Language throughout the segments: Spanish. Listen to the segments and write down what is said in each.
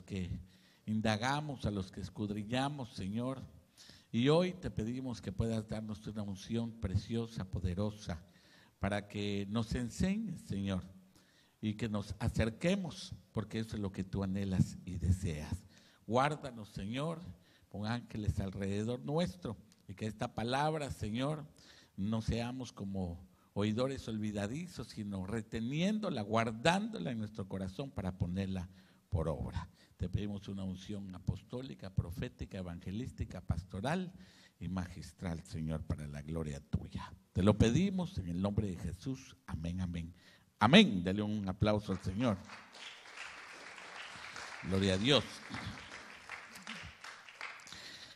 que indagamos, a los que escudrillamos Señor. Y hoy te pedimos que puedas darnos una unción preciosa, poderosa, para que nos enseñes, Señor, y que nos acerquemos, porque eso es lo que tú anhelas y deseas. Guárdanos, Señor, con ángeles alrededor nuestro, y que esta palabra, Señor, no seamos como oidores olvidadizos, sino reteniéndola, guardándola en nuestro corazón para ponerla por obra. Te pedimos una unción apostólica, profética, evangelística, pastoral y magistral, Señor, para la gloria tuya. Te lo pedimos en el nombre de Jesús. Amén, amén. Amén. Dale un aplauso al Señor. Gloria a Dios.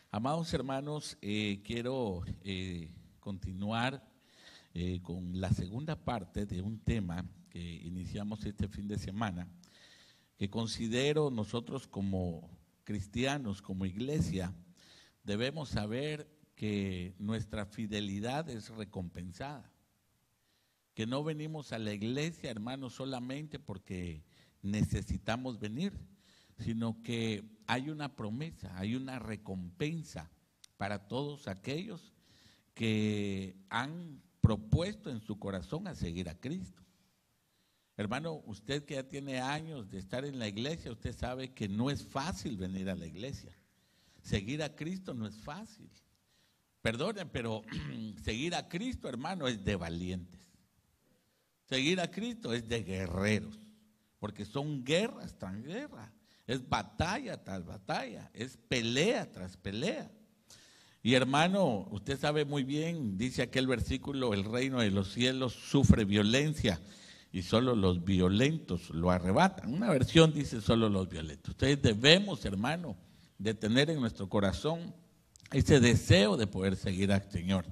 Amados hermanos, eh, quiero eh, continuar eh, con la segunda parte de un tema que iniciamos este fin de semana que considero nosotros como cristianos, como iglesia, debemos saber que nuestra fidelidad es recompensada, que no venimos a la iglesia, hermanos, solamente porque necesitamos venir, sino que hay una promesa, hay una recompensa para todos aquellos que han propuesto en su corazón a seguir a Cristo. Hermano, usted que ya tiene años de estar en la iglesia, usted sabe que no es fácil venir a la iglesia. Seguir a Cristo no es fácil. Perdonen, pero seguir a Cristo, hermano, es de valientes. Seguir a Cristo es de guerreros, porque son guerras tras guerra, es batalla tras batalla, es pelea tras pelea. Y hermano, usted sabe muy bien, dice aquel versículo, el reino de los cielos sufre violencia y solo los violentos lo arrebatan. Una versión dice solo los violentos. Ustedes debemos, hermano, de tener en nuestro corazón ese deseo de poder seguir al Señor.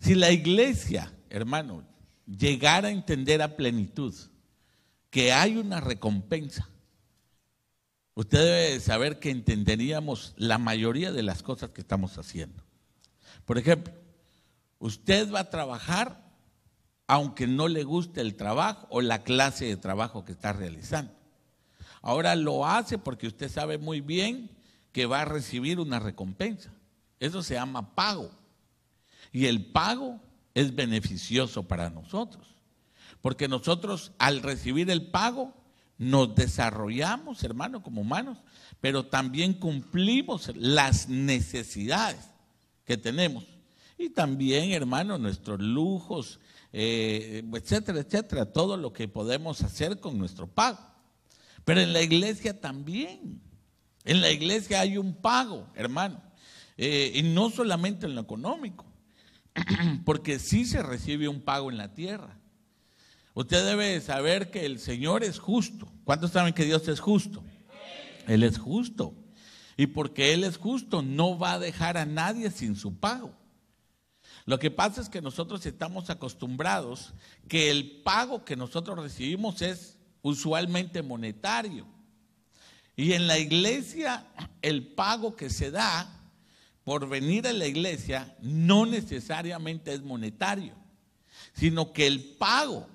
Si la iglesia, hermano, llegara a entender a plenitud que hay una recompensa, usted debe saber que entenderíamos la mayoría de las cosas que estamos haciendo. Por ejemplo, usted va a trabajar aunque no le guste el trabajo o la clase de trabajo que está realizando. Ahora lo hace porque usted sabe muy bien que va a recibir una recompensa. Eso se llama pago. Y el pago es beneficioso para nosotros. Porque nosotros al recibir el pago nos desarrollamos, hermano, como humanos, pero también cumplimos las necesidades que tenemos. Y también, hermano, nuestros lujos, eh, etcétera, etcétera, todo lo que podemos hacer con nuestro pago. Pero en la iglesia también. En la iglesia hay un pago, hermano. Eh, y no solamente en lo económico, porque sí se recibe un pago en la tierra. Usted debe saber que el Señor es justo. ¿Cuántos saben que Dios es justo? Él es justo. Y porque Él es justo, no va a dejar a nadie sin su pago. Lo que pasa es que nosotros estamos acostumbrados que el pago que nosotros recibimos es usualmente monetario. Y en la iglesia el pago que se da por venir a la iglesia no necesariamente es monetario, sino que el pago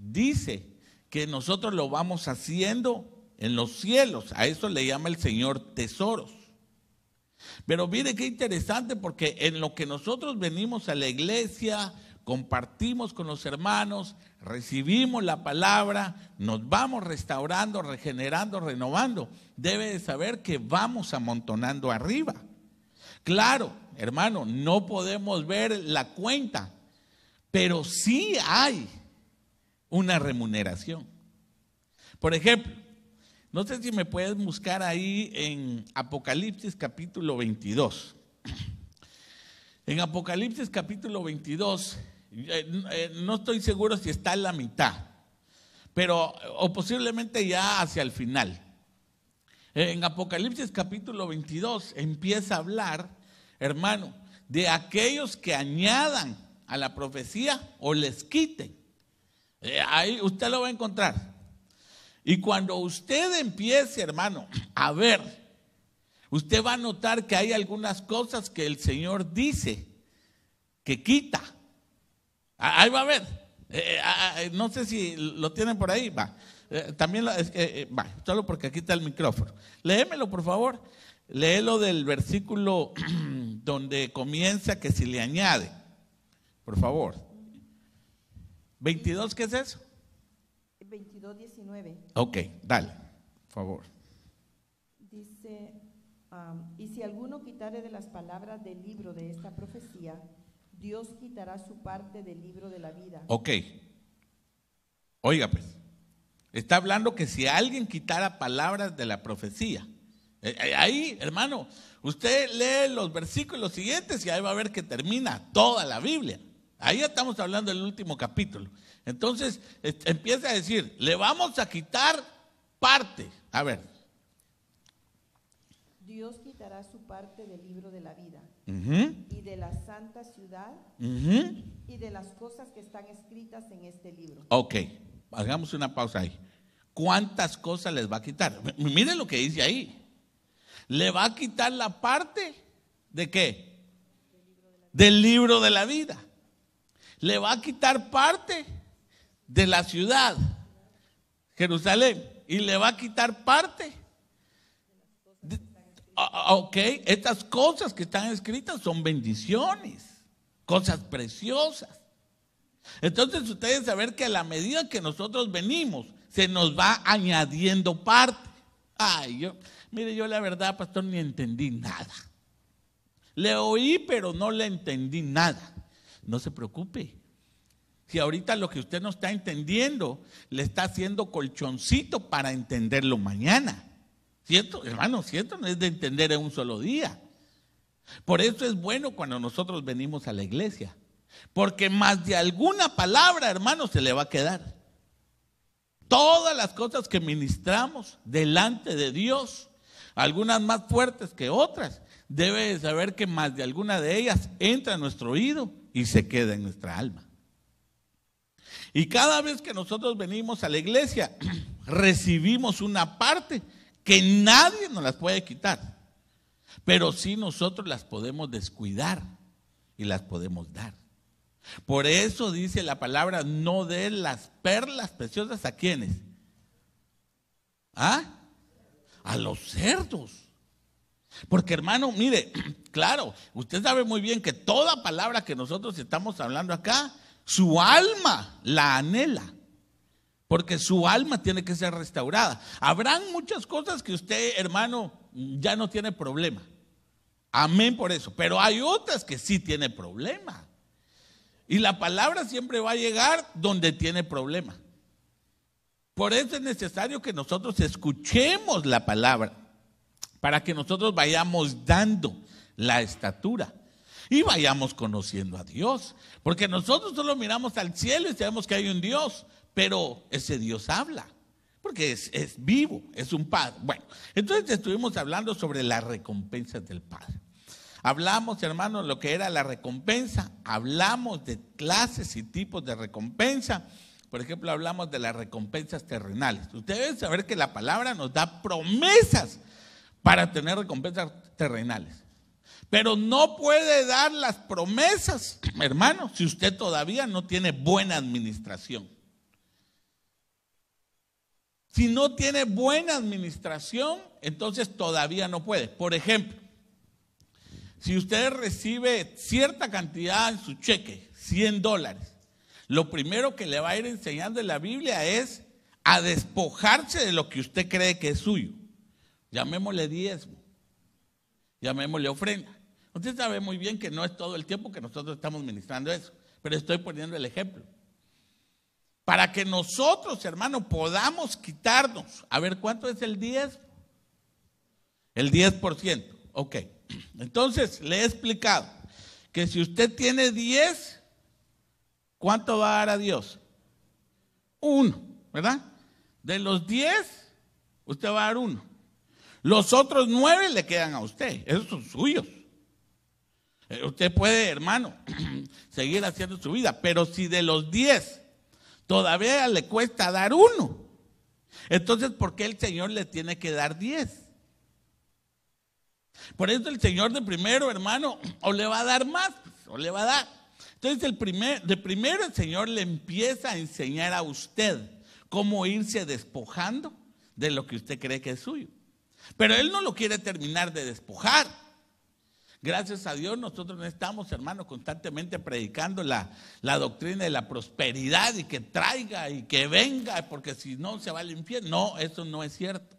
dice que nosotros lo vamos haciendo en los cielos. A eso le llama el Señor tesoros. Pero mire qué interesante porque en lo que nosotros venimos a la iglesia, compartimos con los hermanos, recibimos la palabra, nos vamos restaurando, regenerando, renovando. Debe de saber que vamos amontonando arriba. Claro, hermano, no podemos ver la cuenta, pero sí hay una remuneración. Por ejemplo, no sé si me puedes buscar ahí en Apocalipsis capítulo 22. En Apocalipsis capítulo 22, eh, eh, no estoy seguro si está en la mitad, pero o posiblemente ya hacia el final. En Apocalipsis capítulo 22 empieza a hablar, hermano, de aquellos que añadan a la profecía o les quiten. Eh, ahí usted lo va a encontrar. Y cuando usted empiece, hermano, a ver, usted va a notar que hay algunas cosas que el Señor dice que quita. Ahí va a ver. Eh, eh, no sé si lo tienen por ahí, va. Eh, también va, solo porque aquí está el micrófono. Léemelo, por favor. Léelo del versículo donde comienza que si le añade, por favor. 22, ¿qué es eso? 19 Ok, dale, por favor. Dice, um, y si alguno quitare de las palabras del libro de esta profecía, Dios quitará su parte del libro de la vida. Ok. Oiga, pues, está hablando que si alguien quitara palabras de la profecía, eh, eh, ahí, hermano, usted lee los versículos siguientes y ahí va a ver que termina toda la Biblia. Ahí estamos hablando del último capítulo. Entonces empieza a decir, le vamos a quitar parte. A ver. Dios quitará su parte del libro de la vida y de la santa ciudad y de las cosas que están escritas en este libro. Ok, hagamos una pausa ahí. ¿Cuántas cosas les va a quitar? miren lo que dice ahí. Le va a quitar la parte de qué? Del libro de la vida. Le va a quitar parte de la ciudad, Jerusalén, y le va a quitar parte. Ah, ah, ok, estas cosas que están escritas son bendiciones, cosas preciosas. Entonces ustedes saber que a la medida que nosotros venimos, se nos va añadiendo parte. Ay, yo, mire, yo la verdad, pastor, ni entendí nada. Le oí, pero no le entendí nada. No se preocupe, si ahorita lo que usted no está entendiendo, le está haciendo colchoncito para entenderlo mañana. ¿Cierto? Hermano, ¿cierto? No es de entender en un solo día. Por eso es bueno cuando nosotros venimos a la iglesia. Porque más de alguna palabra, hermano, se le va a quedar. Todas las cosas que ministramos delante de Dios, algunas más fuertes que otras, debe de saber que más de alguna de ellas entra en nuestro oído y se queda en nuestra alma. Y cada vez que nosotros venimos a la iglesia, recibimos una parte que nadie nos las puede quitar. Pero sí nosotros las podemos descuidar y las podemos dar. Por eso dice la palabra, no dé las perlas preciosas a quienes. ¿Ah? A los cerdos. Porque hermano, mire, claro, usted sabe muy bien que toda palabra que nosotros estamos hablando acá su alma la anhela. Porque su alma tiene que ser restaurada. Habrán muchas cosas que usted, hermano, ya no tiene problema. Amén por eso. Pero hay otras que sí tiene problema. Y la palabra siempre va a llegar donde tiene problema. Por eso es necesario que nosotros escuchemos la palabra para que nosotros vayamos dando la estatura y vayamos conociendo a Dios. Porque nosotros solo miramos al cielo y sabemos que hay un Dios, pero ese Dios habla, porque es, vivo, es un Padre. Bueno, entonces estuvimos hablando sobre las recompensas del Padre. Hablamos, hermanos, lo que era la recompensa, hablamos de clases y tipos de recompensa. Por ejemplo, hablamos de las recompensas terrenales. Ustedes deben saber que la palabra nos da promesas para tener recompensas terrenales. Pero no puede dar las promesas, hermano, si usted todavía no tiene buena administración. Si no tiene buena administración, entonces todavía no puede. Por ejemplo, si usted recibe cierta cantidad en su cheque, 100 dólares, lo primero que le va a ir enseñando en la Biblia es a despojarse de lo que usted cree que es suyo. Llamémosle diezmo, llamémosle ofrenda. Usted sabe muy bien que no es todo el tiempo que nosotros estamos ministrando eso, pero estoy poniendo el ejemplo. Para que nosotros, hermano, podamos quitarnos. A ver, ¿cuánto es el 10? El 10%. Ok. Entonces, le he explicado que si usted tiene 10, ¿cuánto va a dar a Dios? Uno, ¿verdad? De los 10, usted va a dar uno. Los otros nueve le quedan a usted, esos son suyos. Eh, usted puede, hermano, seguir haciendo su vida, pero si de los 10 todavía le cuesta dar uno, entonces ¿por qué el Señor le tiene que dar 10? Por eso el Señor de primero, hermano, o le va a dar más, o le va a dar. Entonces el de primero el Señor le empieza a enseñar a usted cómo irse despojando de lo que usted cree que es suyo. Pero Él no lo quiere terminar de despojar. Gracias a Dios nosotros no estamos, hermanos, constantemente predicando la, doctrina de la prosperidad y que traiga y que venga, porque si no se va al infierno. No, eso no es cierto.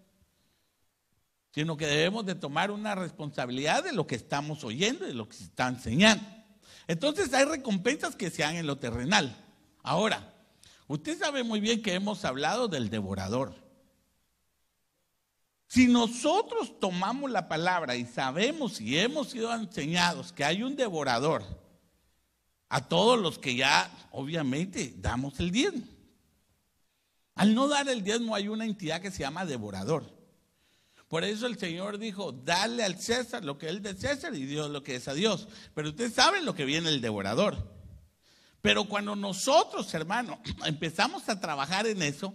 Sino que debemos de tomar una responsabilidad de lo que estamos oyendo y de lo que se está enseñando. Entonces hay recompensas que se dan en lo terrenal. Ahora, usted sabe muy bien que hemos hablado del devorador. Si nosotros tomamos la palabra y sabemos y hemos sido enseñados que hay un devorador, a todos los que ya obviamente damos el diezmo. Al no dar el diezmo hay una entidad que se llama devorador. Por eso el Señor dijo, dale al César lo que es de César y Dios lo que es a Dios. Pero ustedes saben lo que viene el devorador. Pero cuando nosotros, hermanos, empezamos a trabajar en eso,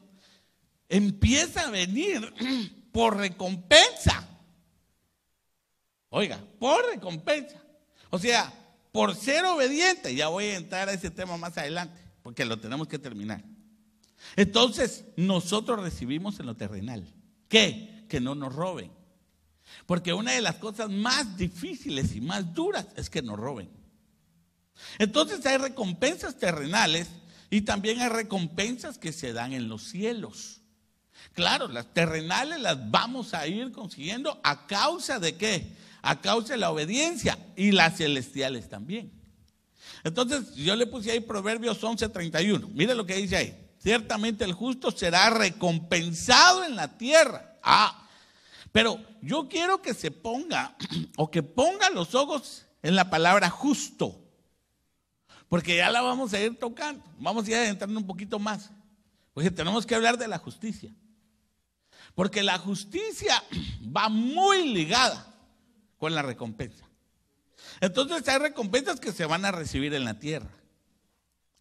empieza a venir por recompensa. Oiga, por recompensa. O sea, por ser obediente, ya voy a entrar a ese tema más adelante, porque lo tenemos que terminar. Entonces, nosotros recibimos en lo terrenal. ¿Qué? Que no nos roben. Porque una de las cosas más difíciles y más duras es que nos roben. Entonces hay recompensas terrenales y también hay recompensas que se dan en los cielos. Claro, las terrenales las vamos a ir consiguiendo a causa de qué? A causa de la obediencia y las celestiales también. Entonces, yo le puse ahí Proverbios 11:31. Mire lo que dice ahí. Ciertamente el justo será recompensado en la tierra. Ah, pero yo quiero que se ponga o que ponga los ojos en la palabra justo. Porque ya la vamos a ir tocando. Vamos a ir adentrando un poquito más. Porque tenemos que hablar de la justicia. Porque la justicia va muy ligada con la recompensa. Entonces hay recompensas que se van a recibir en la tierra.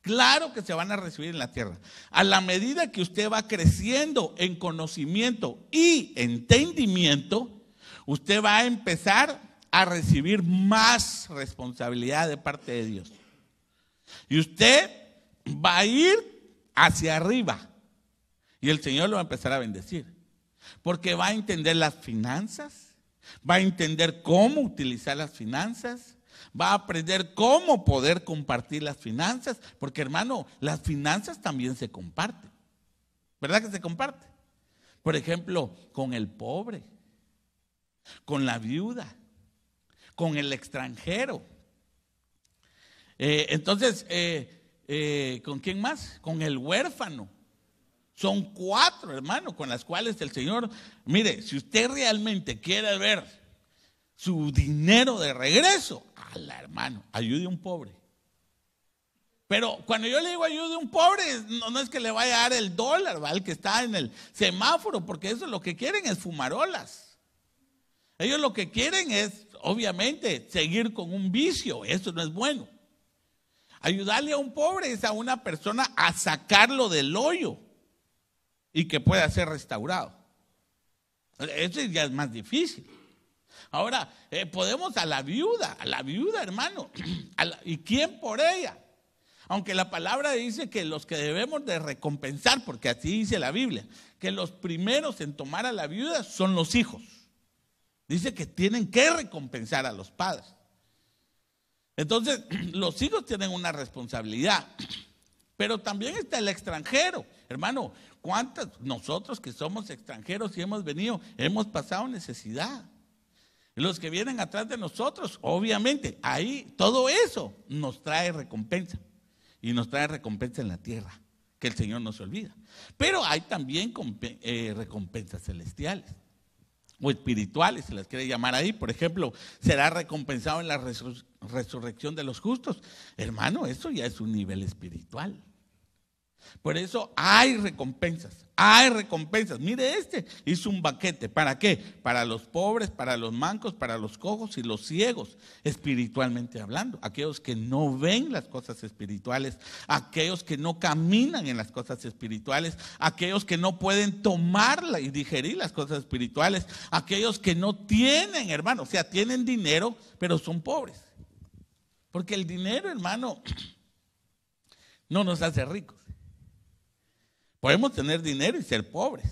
Claro que se van a recibir en la tierra. A la medida que usted va creciendo en conocimiento y entendimiento, usted va a empezar a recibir más responsabilidad de parte de Dios. Y usted va a ir hacia arriba. Y el Señor lo va a empezar a bendecir. Porque va a entender las finanzas, va a entender cómo utilizar las finanzas, va a aprender cómo poder compartir las finanzas, porque hermano, las finanzas también se comparten. ¿Verdad que se comparte? Por ejemplo, con el pobre, con la viuda, con el extranjero. Eh, entonces, eh, eh, ¿con quién más? Con el huérfano. Son cuatro, hermano, con las cuales el Señor, mire, si usted realmente quiere ver su dinero de regreso, ala, hermano, ayude a un pobre. Pero cuando yo le digo ayude a un pobre, no, es que le vaya a dar el dólar, ¿vale? El que está en el semáforo, porque eso lo que quieren es fumarolas. Ellos lo que quieren es, obviamente, seguir con un vicio, eso no es bueno. Ayudarle a un pobre es a una persona a sacarlo del hoyo y que pueda ser restaurado. Eso ya es más difícil. Ahora, eh, podemos a la viuda, a la viuda, hermano. ¿Y quién por ella? Aunque la palabra dice que los que debemos de recompensar, porque así dice la Biblia, que los primeros en tomar a la viuda son los hijos. Dice que tienen que recompensar a los padres. Entonces, los hijos tienen una responsabilidad, pero también está el extranjero Hermano, ¿cuántas nosotros que somos extranjeros y hemos venido, hemos pasado necesidad? Los que vienen atrás de nosotros, obviamente, ahí todo eso nos trae recompensa. Y nos trae recompensa en la tierra, que el Señor no se olvida. Pero hay también eh, recompensas celestiales o espirituales, se las quiere llamar ahí. Por ejemplo, será recompensado en la resurrección de los justos. Hermano, eso ya es un nivel espiritual. Por eso hay recompensas, hay recompensas. Mire este, hizo un baquete. ¿Para qué? Para los pobres, para los mancos, para los cojos y los ciegos, espiritualmente hablando. Aquellos que no ven las cosas espirituales, aquellos que no caminan en las cosas espirituales, aquellos que no pueden tomarla y digerir las cosas espirituales, aquellos que no tienen, hermano, o sea, tienen dinero, pero son pobres. Porque el dinero, hermano, no nos hace ricos. Podemos tener dinero y ser pobres.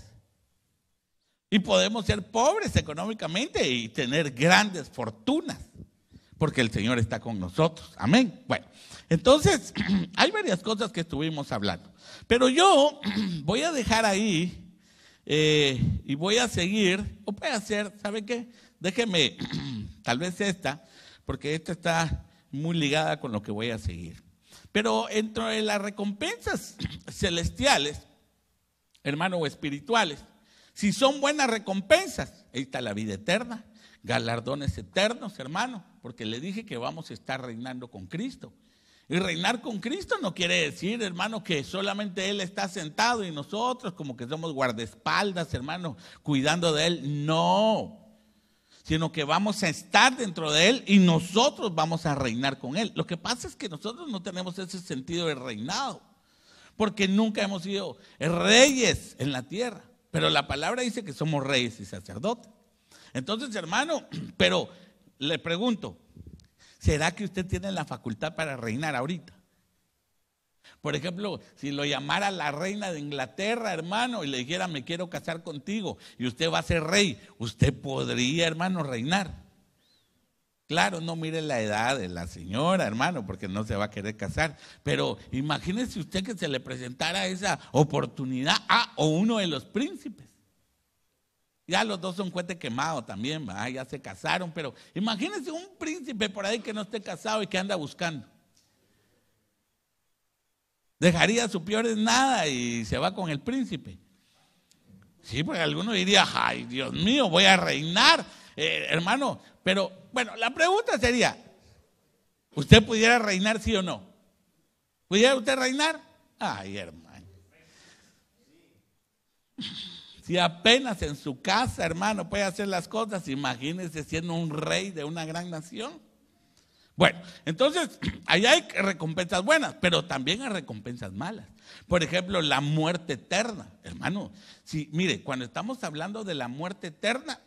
Y podemos ser pobres económicamente y tener grandes fortunas, porque el Señor está con nosotros. Amén. Bueno, entonces hay varias cosas que estuvimos hablando, pero yo voy a dejar ahí eh, y voy a seguir, o puede a hacer, ¿sabe qué? Déjeme, tal vez esta, porque esta está muy ligada con lo que voy a seguir. Pero entre las recompensas celestiales, hermano, o espirituales. Si son buenas recompensas, ahí está la vida eterna, galardones eternos, hermano, porque le dije que vamos a estar reinando con Cristo. Y reinar con Cristo no quiere decir, hermano, que solamente Él está sentado y nosotros como que somos guardaespaldas, hermano, cuidando de Él. No, sino que vamos a estar dentro de Él y nosotros vamos a reinar con Él. Lo que pasa es que nosotros no tenemos ese sentido de reinado porque nunca hemos sido reyes en la tierra. Pero la palabra dice que somos reyes y sacerdotes. Entonces, hermano, pero le pregunto, ¿será que usted tiene la facultad para reinar ahorita? Por ejemplo, si lo llamara la reina de Inglaterra, hermano, y le dijera, me quiero casar contigo, y usted va a ser rey, usted podría, hermano, reinar. Claro, no mire la edad de la señora, hermano, porque no se va a querer casar. Pero imagínese usted que se le presentara esa oportunidad a o uno de los príncipes. Ya los dos son cuete quemado también, ya se casaron, pero imagínese un príncipe por ahí que no esté casado y que anda buscando. Dejaría su peor en nada y se va con el príncipe. Sí, porque alguno diría, ay, Dios mío, voy a reinar eh, hermano, pero bueno, la pregunta sería, ¿usted pudiera reinar sí o no? ¿Pudiera usted reinar? Ay, hermano. Si apenas en su casa, hermano, puede hacer las cosas, imagínese siendo un rey de una gran nación. Bueno, entonces, ahí hay recompensas buenas, pero también hay recompensas malas. Por ejemplo, la muerte eterna. Hermano, si, mire, cuando estamos hablando de la muerte eterna,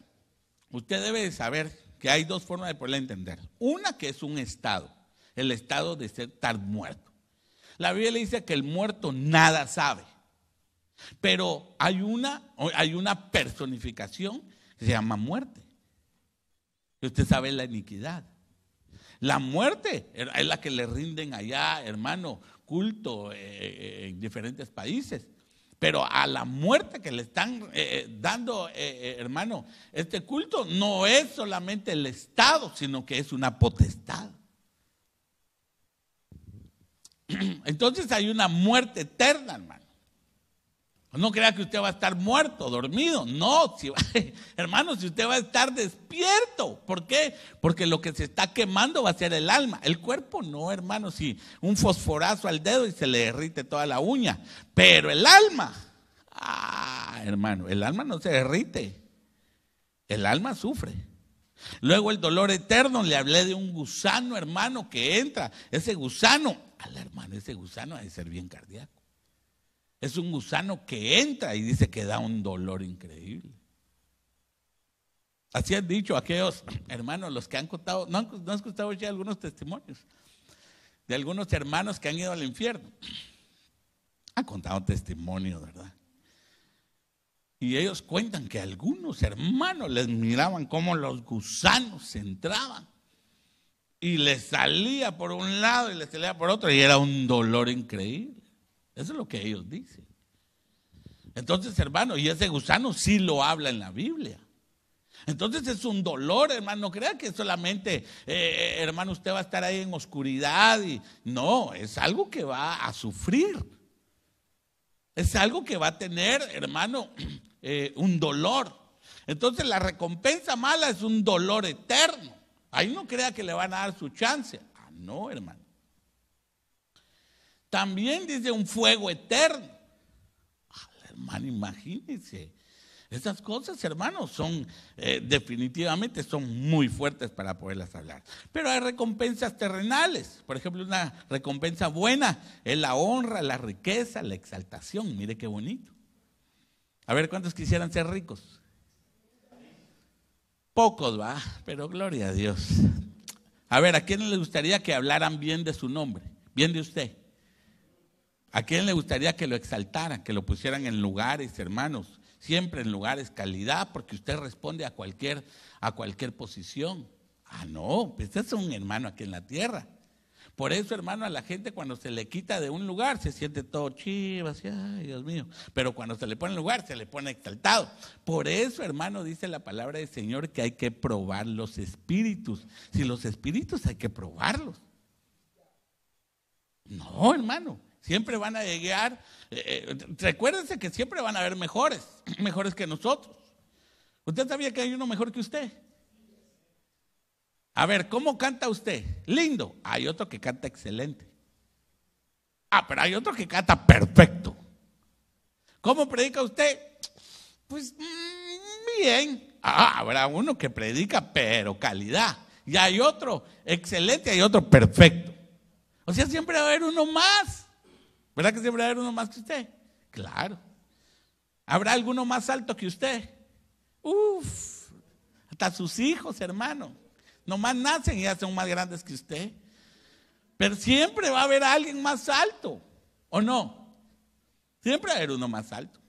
Usted debe saber que hay dos formas de poder entender. Una que es un estado, el estado de ser estar muerto. La Biblia dice que el muerto nada sabe. Pero hay una, hay una personificación que se llama muerte. usted sabe la iniquidad. La muerte es la que le rinden allá, hermano, culto eh, eh, en diferentes países. Pero a la muerte que le están eh, eh, dando, eh, hermano, este culto no es solamente el Estado, sino que es una potestad. Entonces hay una muerte eterna, hermano. No crea que usted va a estar muerto, dormido. No, hermano, si usted va a estar despierto. ¿Por qué? Porque lo que se está quemando va a ser el alma. El cuerpo no, hermano, si un fosforazo al dedo y se le derrite toda la uña. Pero el alma, ah, hermano, el alma no se derrite. El alma sufre. Luego el dolor eterno, le hablé de un gusano, hermano, que entra. Ese gusano, al hermano, ese gusano ha de ser bien cardíaco. Es un gusano que entra y dice que da un dolor increíble. Así han dicho aquellos hermanos, los que han contado, ¿no, han, escuchado ya algunos testimonios de algunos hermanos que han ido al infierno? Han contado testimonios, ¿verdad? Y ellos cuentan que algunos hermanos les miraban cómo los gusanos entraban y les salía por un lado y les salía por otro y era un dolor increíble. Eso es lo que ellos dicen. Entonces, hermano, y ese gusano sí lo habla en la Biblia. Entonces es un dolor, hermano. No crea que solamente, eh, eh, hermano, usted va a estar ahí en oscuridad. no, es algo que va a sufrir. Es algo que va a tener, hermano, eh, un dolor. Entonces la recompensa mala es un dolor eterno. Ahí no crea que le van a dar su chance. Ah, no, hermano. También dice un fuego eterno. Ah, hermano, imagínense. Esas cosas, hermanos, son eh, definitivamente son muy fuertes para poderlas hablar. Pero hay recompensas terrenales. Por ejemplo, una recompensa buena es la honra, la riqueza, la exaltación. Mire qué bonito. A ver, ¿cuántos quisieran ser ricos? Pocos, va, pero gloria a Dios. A ver, ¿a quién le gustaría que hablaran bien de su nombre? Bien de usted. ¿A quién le gustaría que lo exaltaran, que lo pusieran en lugares, hermanos? Siempre en lugares calidad, porque usted responde a cualquier, a cualquier posición. Ah, no, pues usted es un hermano aquí en la tierra. Por eso, hermano, a la gente cuando se le quita de un lugar se siente todo chiva, así, ay, Dios mío. Pero cuando se le pone en lugar se le pone exaltado. Por eso, hermano, dice la palabra del Señor que hay que probar los espíritus. Si los espíritus hay que probarlos. No, hermano, Siempre van a llegar, eh, eh, recuérdense que siempre van a haber mejores, mejores que nosotros. ¿Usted sabía que hay uno mejor que usted? A ver, ¿cómo canta usted? Lindo. Hay otro que canta excelente. Ah, pero hay otro que canta perfecto. ¿Cómo predica usted? Pues mm, bien. Ah, habrá uno que predica, pero calidad. Y hay otro excelente, hay otro perfecto. O sea, siempre va a haber uno más. ¿Verdad que siempre va a haber uno más que usted? Claro. ¿Habrá alguno más alto que usted? Uf, hasta sus hijos, hermano. Nomás nacen y ya son más grandes que usted. Pero siempre va a haber alguien más alto, ¿o no? Siempre va a haber uno más alto.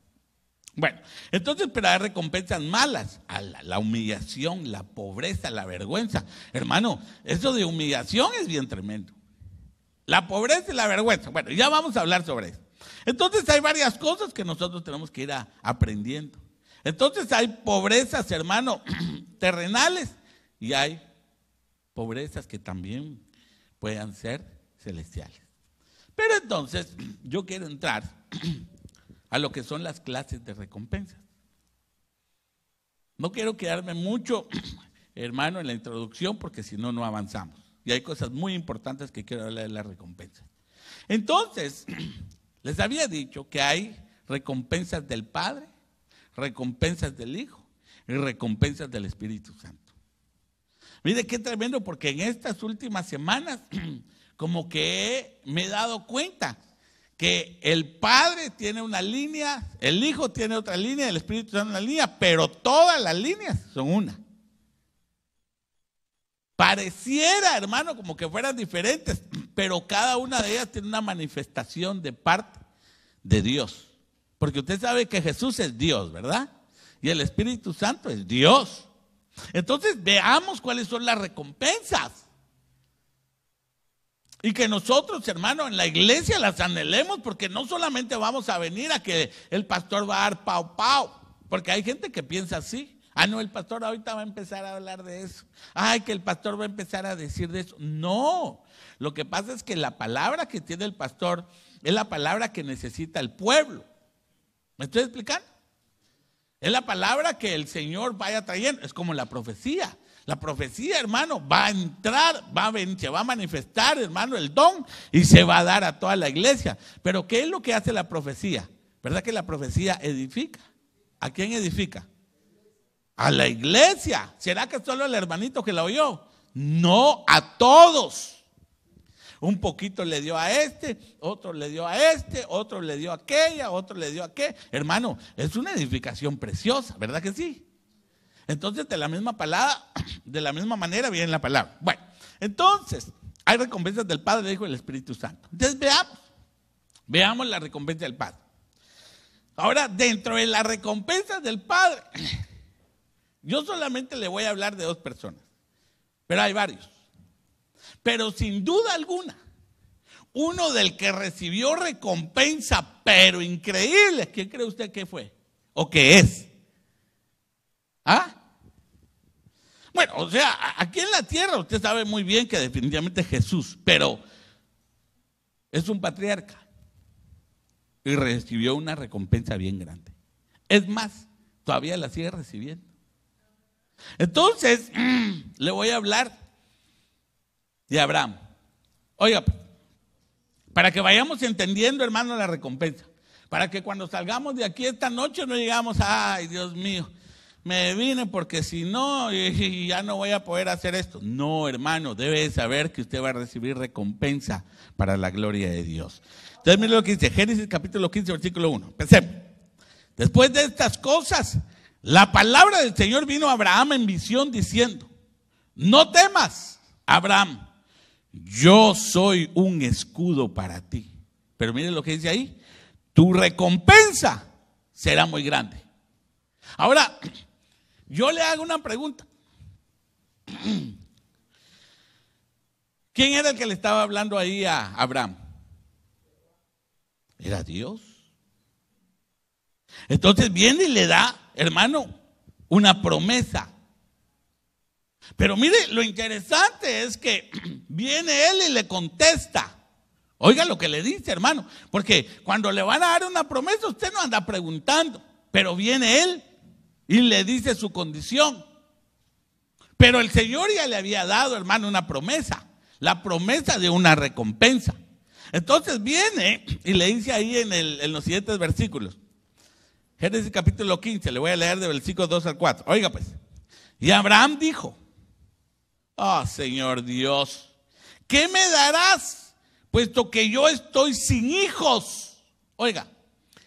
Bueno, entonces, pero hay recompensas malas, a la, la, humillación, la pobreza, la vergüenza. Hermano, eso de humillación es bien tremendo. La pobreza y la vergüenza. Bueno, ya vamos a hablar sobre eso. Entonces hay varias cosas que nosotros tenemos que ir aprendiendo. Entonces hay pobrezas, hermano, terrenales y hay pobrezas que también puedan ser celestiales. Pero entonces yo quiero entrar a lo que son las clases de recompensas. No quiero quedarme mucho, hermano, en la introducción porque si no, no avanzamos. Y hay cosas muy importantes que quiero hablar de la recompensa. Entonces, les había dicho que hay recompensas del Padre, recompensas del Hijo y recompensas del Espíritu Santo. Mire qué tremendo, porque en estas últimas semanas como que me he dado cuenta que el Padre tiene una línea, el Hijo tiene otra línea, el Espíritu Santo una línea, pero todas las líneas son una. Pareciera, hermano, como que fueran diferentes, pero cada una de ellas tiene una manifestación de parte de Dios. Porque usted sabe que Jesús es Dios, ¿verdad? Y el Espíritu Santo es Dios. Entonces veamos cuáles son las recompensas. Y que nosotros, hermano, en la iglesia las anhelemos porque no solamente vamos a venir a que el pastor va a dar pau pau, porque hay gente que piensa así. Ah, no, el pastor ahorita va a empezar a hablar de eso. Ay, que el pastor va a empezar a decir de eso. No, lo que pasa es que la palabra que tiene el pastor es la palabra que necesita el pueblo. ¿Me estoy explicando? Es la palabra que el Señor vaya trayendo. Es como la profecía. La profecía, hermano, va a entrar, va a, se va a manifestar, hermano, el don y se va a dar a toda la iglesia. Pero ¿qué es lo que hace la profecía? ¿Verdad que la profecía edifica? ¿A quién edifica? A la iglesia. ¿Será que solo el hermanito que la oyó? No, a todos. Un poquito le dio a este, otro le dio a este, otro le dio a aquella, otro le dio a qué. Hermano, es una edificación preciosa, ¿verdad que sí? Entonces, de la misma palabra, de la misma manera viene la palabra. Bueno, entonces, hay recompensas del Padre, Hijo el Espíritu Santo. Entonces, veamos, veamos la recompensa del Padre. Ahora, dentro de las recompensas del Padre, Yo solamente le voy a hablar de dos personas, pero hay varios. Pero sin duda alguna, uno del que recibió recompensa, pero increíble, ¿quién cree usted que fue? ¿O que es? ¿Ah? Bueno, o sea, aquí en la tierra usted sabe muy bien que definitivamente es Jesús, pero es un patriarca y recibió una recompensa bien grande. Es más, todavía la sigue recibiendo. Entonces, le voy a hablar de Abraham. Oiga, pues, para que vayamos entendiendo, hermano, la recompensa. Para que cuando salgamos de aquí esta noche no llegamos, ay, Dios mío, me vine porque si no, ya no voy a poder hacer esto. No, hermano, debe saber que usted va a recibir recompensa para la gloria de Dios. Entonces, mire lo que dice Génesis capítulo 15, versículo 1. Empecemos. Después de estas cosas, la palabra del Señor vino a Abraham en visión diciendo, no temas, Abraham, yo soy un escudo para ti. Pero miren lo que dice ahí, tu recompensa será muy grande. Ahora, yo le hago una pregunta. ¿Quién era el que le estaba hablando ahí a Abraham? Era Dios. Entonces viene y le da hermano, una promesa. Pero mire, lo interesante es que viene él y le contesta. Oiga lo que le dice, hermano, porque cuando le van a dar una promesa, usted no anda preguntando, pero viene él y le dice su condición. Pero el Señor ya le había dado, hermano, una promesa, la promesa de una recompensa. Entonces viene y le dice ahí en, los siguientes versículos, Génesis capítulo 15, le voy a leer de versículos 2 al 4. Oiga pues, y Abraham dijo, oh, Señor Dios, ¿qué me darás? Puesto que yo estoy sin hijos. Oiga,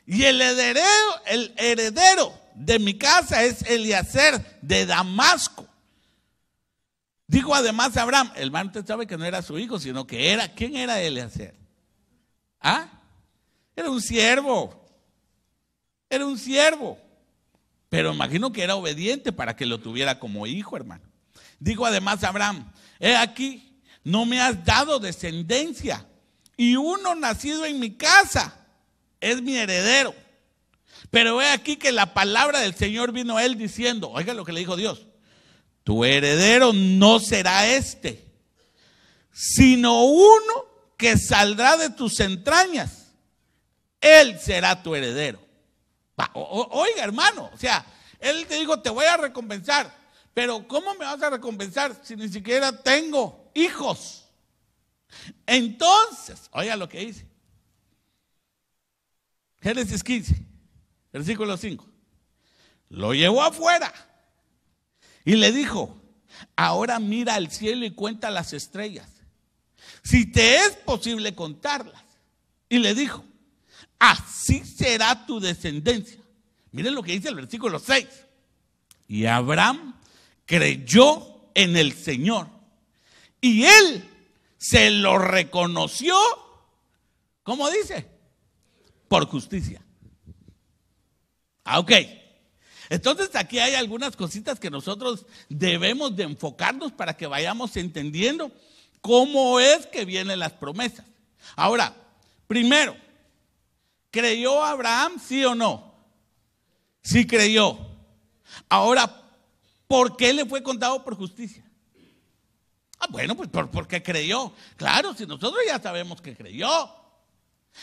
y el heredero, el heredero de mi casa es Eliezer de Damasco. Dijo además Abraham, el man sabe que no era su hijo, sino que era, ¿quién era Eliezer? ¿Ah? Era un siervo, era un siervo, pero imagino que era obediente para que lo tuviera como hijo, hermano. Dijo además Abraham, he aquí, no me has dado descendencia y uno nacido en mi casa es mi heredero. Pero he aquí que la palabra del Señor vino a él diciendo, oiga lo que le dijo Dios, tu heredero no será este, sino uno que saldrá de tus entrañas. Él será tu heredero. Oiga, hermano, o sea, él te dijo, te voy a recompensar, pero ¿cómo me vas a recompensar si ni siquiera tengo hijos? Entonces, oiga lo que dice. Génesis 15, versículo 5. Lo llevó afuera y le dijo, ahora mira al cielo y cuenta las estrellas, si te es posible contarlas. Y le dijo, así será tu descendencia. Miren lo que dice el versículo 6. Y Abraham creyó en el Señor. Y él se lo reconoció, ¿cómo dice? Por justicia. Ah, ok. Entonces aquí hay algunas cositas que nosotros debemos de enfocarnos para que vayamos entendiendo cómo es que vienen las promesas. Ahora, primero, ¿Creyó Abraham, sí o no? Sí creyó. Ahora, ¿por qué le fue contado por justicia? Ah, bueno, pues porque creyó. Claro, si nosotros ya sabemos que creyó.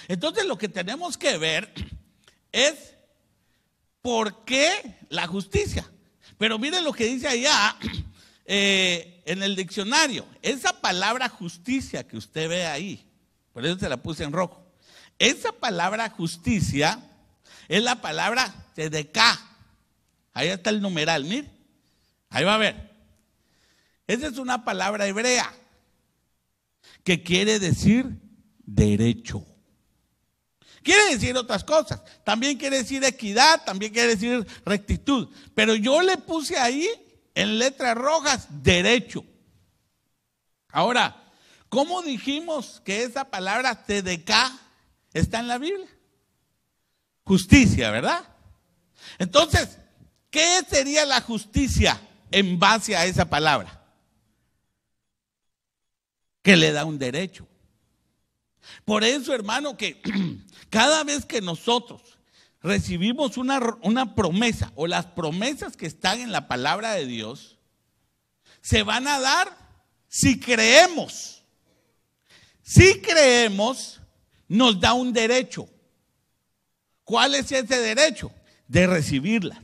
Entonces lo que tenemos que ver es por qué la justicia. Pero miren lo que dice allá eh, en el diccionario. Esa palabra justicia que usted ve ahí, por eso se la puse en rojo. Esa palabra justicia es la palabra tdk. Ahí está el numeral, mire. Ahí va a ver. Esa es una palabra hebrea que quiere decir derecho. Quiere decir otras cosas. También quiere decir equidad, también quiere decir rectitud. Pero yo le puse ahí en letras rojas derecho. Ahora, ¿cómo dijimos que esa palabra TDK Está en la Biblia. Justicia, ¿verdad? Entonces, ¿qué sería la justicia en base a esa palabra? Que le da un derecho. Por eso, hermano, que cada vez que nosotros recibimos una, una, promesa o las promesas que están en la palabra de Dios, se van a dar si creemos. Si creemos nos da un derecho. ¿Cuál es ese derecho? De recibirla.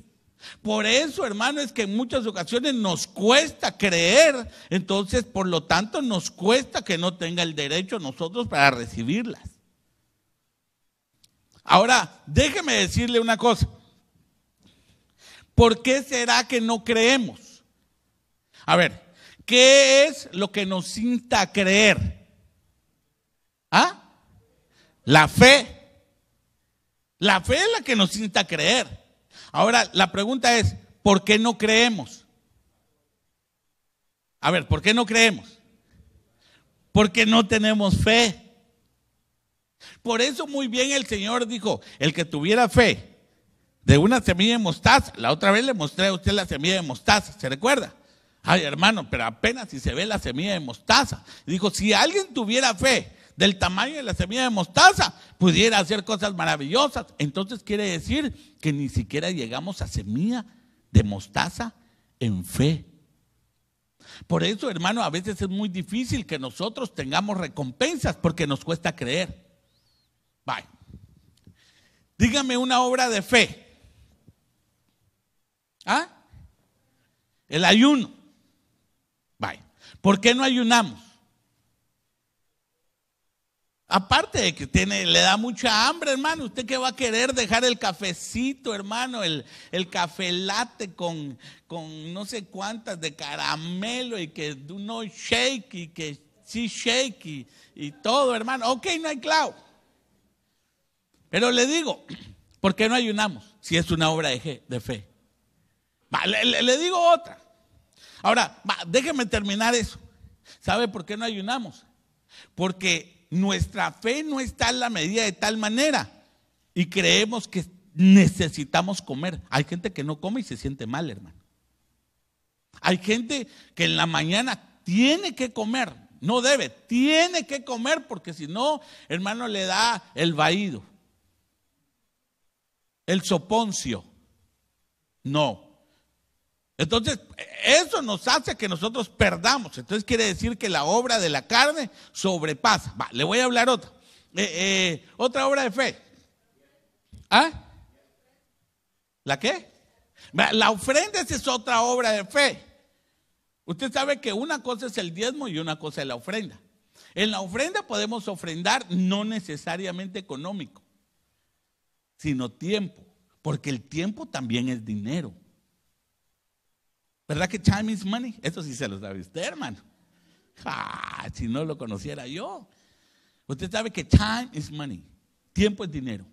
Por eso, hermano, es que en muchas ocasiones nos cuesta creer, entonces, por lo tanto, nos cuesta que no tenga el derecho nosotros para recibirlas. Ahora, déjeme decirle una cosa. ¿Por qué será que no creemos? A ver, ¿qué es lo que nos insta a creer? ¿Ah? La fe. La fe es la que nos a creer. Ahora, la pregunta es, ¿por qué no creemos? A ver, ¿por qué no creemos? Porque no tenemos fe. Por eso muy bien el Señor dijo, el que tuviera fe de una semilla de mostaza, la otra vez le mostré a usted la semilla de mostaza, ¿se recuerda? Ay, hermano, pero apenas si se ve la semilla de mostaza. Dijo, si alguien tuviera fe, del tamaño de la semilla de mostaza, pudiera hacer cosas maravillosas. Entonces quiere decir que ni siquiera llegamos a semilla de mostaza en fe. Por eso, hermano, a veces es muy difícil que nosotros tengamos recompensas porque nos cuesta creer. Bye. Dígame una obra de fe. ¿Ah? El ayuno. Bye. ¿Por qué no ayunamos? Aparte de que tiene, le da mucha hambre, hermano. ¿Usted qué va a querer dejar el cafecito, hermano? El, el café latte con, no sé cuántas de caramelo y que uno shake y que sí shake y, todo, hermano. Ok, no hay clavo. Pero le digo, ¿por qué no ayunamos si es una obra de, fe? le, digo otra. Ahora, déjeme terminar eso. ¿Sabe por qué no ayunamos? Porque nuestra fe no está en la medida de tal manera y creemos que necesitamos comer. Hay gente que no come y se siente mal, hermano. Hay gente que en la mañana tiene que comer, no debe, tiene que comer porque si no, hermano, le da el vaído, el soponcio. No, entonces, eso nos hace que nosotros perdamos. Entonces quiere decir que la obra de la carne sobrepasa. Va, le voy a hablar otra. Eh, eh, otra obra de fe. ¿Ah? ¿La qué? La ofrenda es otra obra de fe. Usted sabe que una cosa es el diezmo y una cosa es la ofrenda. En la ofrenda podemos ofrendar no necesariamente económico, sino tiempo, porque el tiempo también es dinero. ¿Verdad que time is money? Eso sí se lo sabe usted, hermano. Ah, si no lo conociera yo. Usted sabe que time is money. Tiempo es dinero.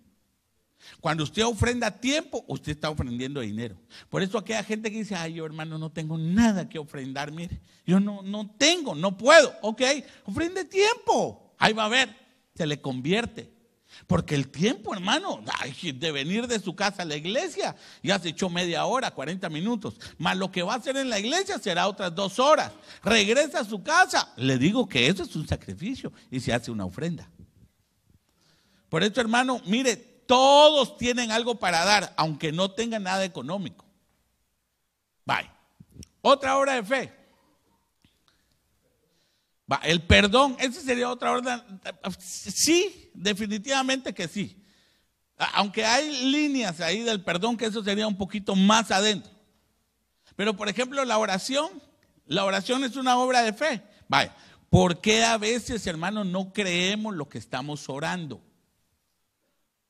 Cuando usted ofrenda tiempo, usted está ofrendiendo dinero. Por eso hay gente que dice, ay, yo hermano, no tengo nada que ofrendar, mire, yo no, no tengo, no puedo. Ok, ofrende tiempo. Ahí va a ver, se le convierte. Porque el tiempo, hermano, de venir de su casa a la iglesia, ya se echó media hora, 40 minutos. Más lo que va a hacer en la iglesia será otras dos horas. Regresa a su casa. Le digo que eso es un sacrificio y se hace una ofrenda. Por eso, hermano, mire, todos tienen algo para dar, aunque no tengan nada económico. Bye. Otra hora de fe el perdón, ese sería otra orden. Sí, definitivamente que sí. Aunque hay líneas ahí del perdón, que eso sería un poquito más adentro. Pero por ejemplo, la oración, la oración es una obra de fe. Vaya, ¿por qué a veces, hermanos, no creemos lo que estamos orando?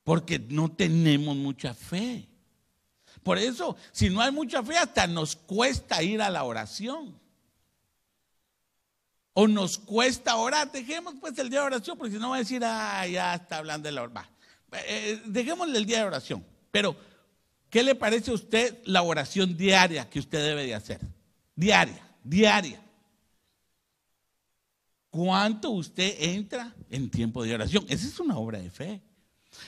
Porque no tenemos mucha fe. Por eso, si no hay mucha fe, hasta nos cuesta ir a la oración o nos cuesta orar, dejemos pues el día de oración, porque si no va a decir, ah, ya está hablando de la oración. Eh, eh, dejémosle el día de oración, pero ¿qué le parece a usted la oración diaria que usted debe de hacer? Diaria, diaria. ¿Cuánto usted entra en tiempo de oración? Esa es una obra de fe.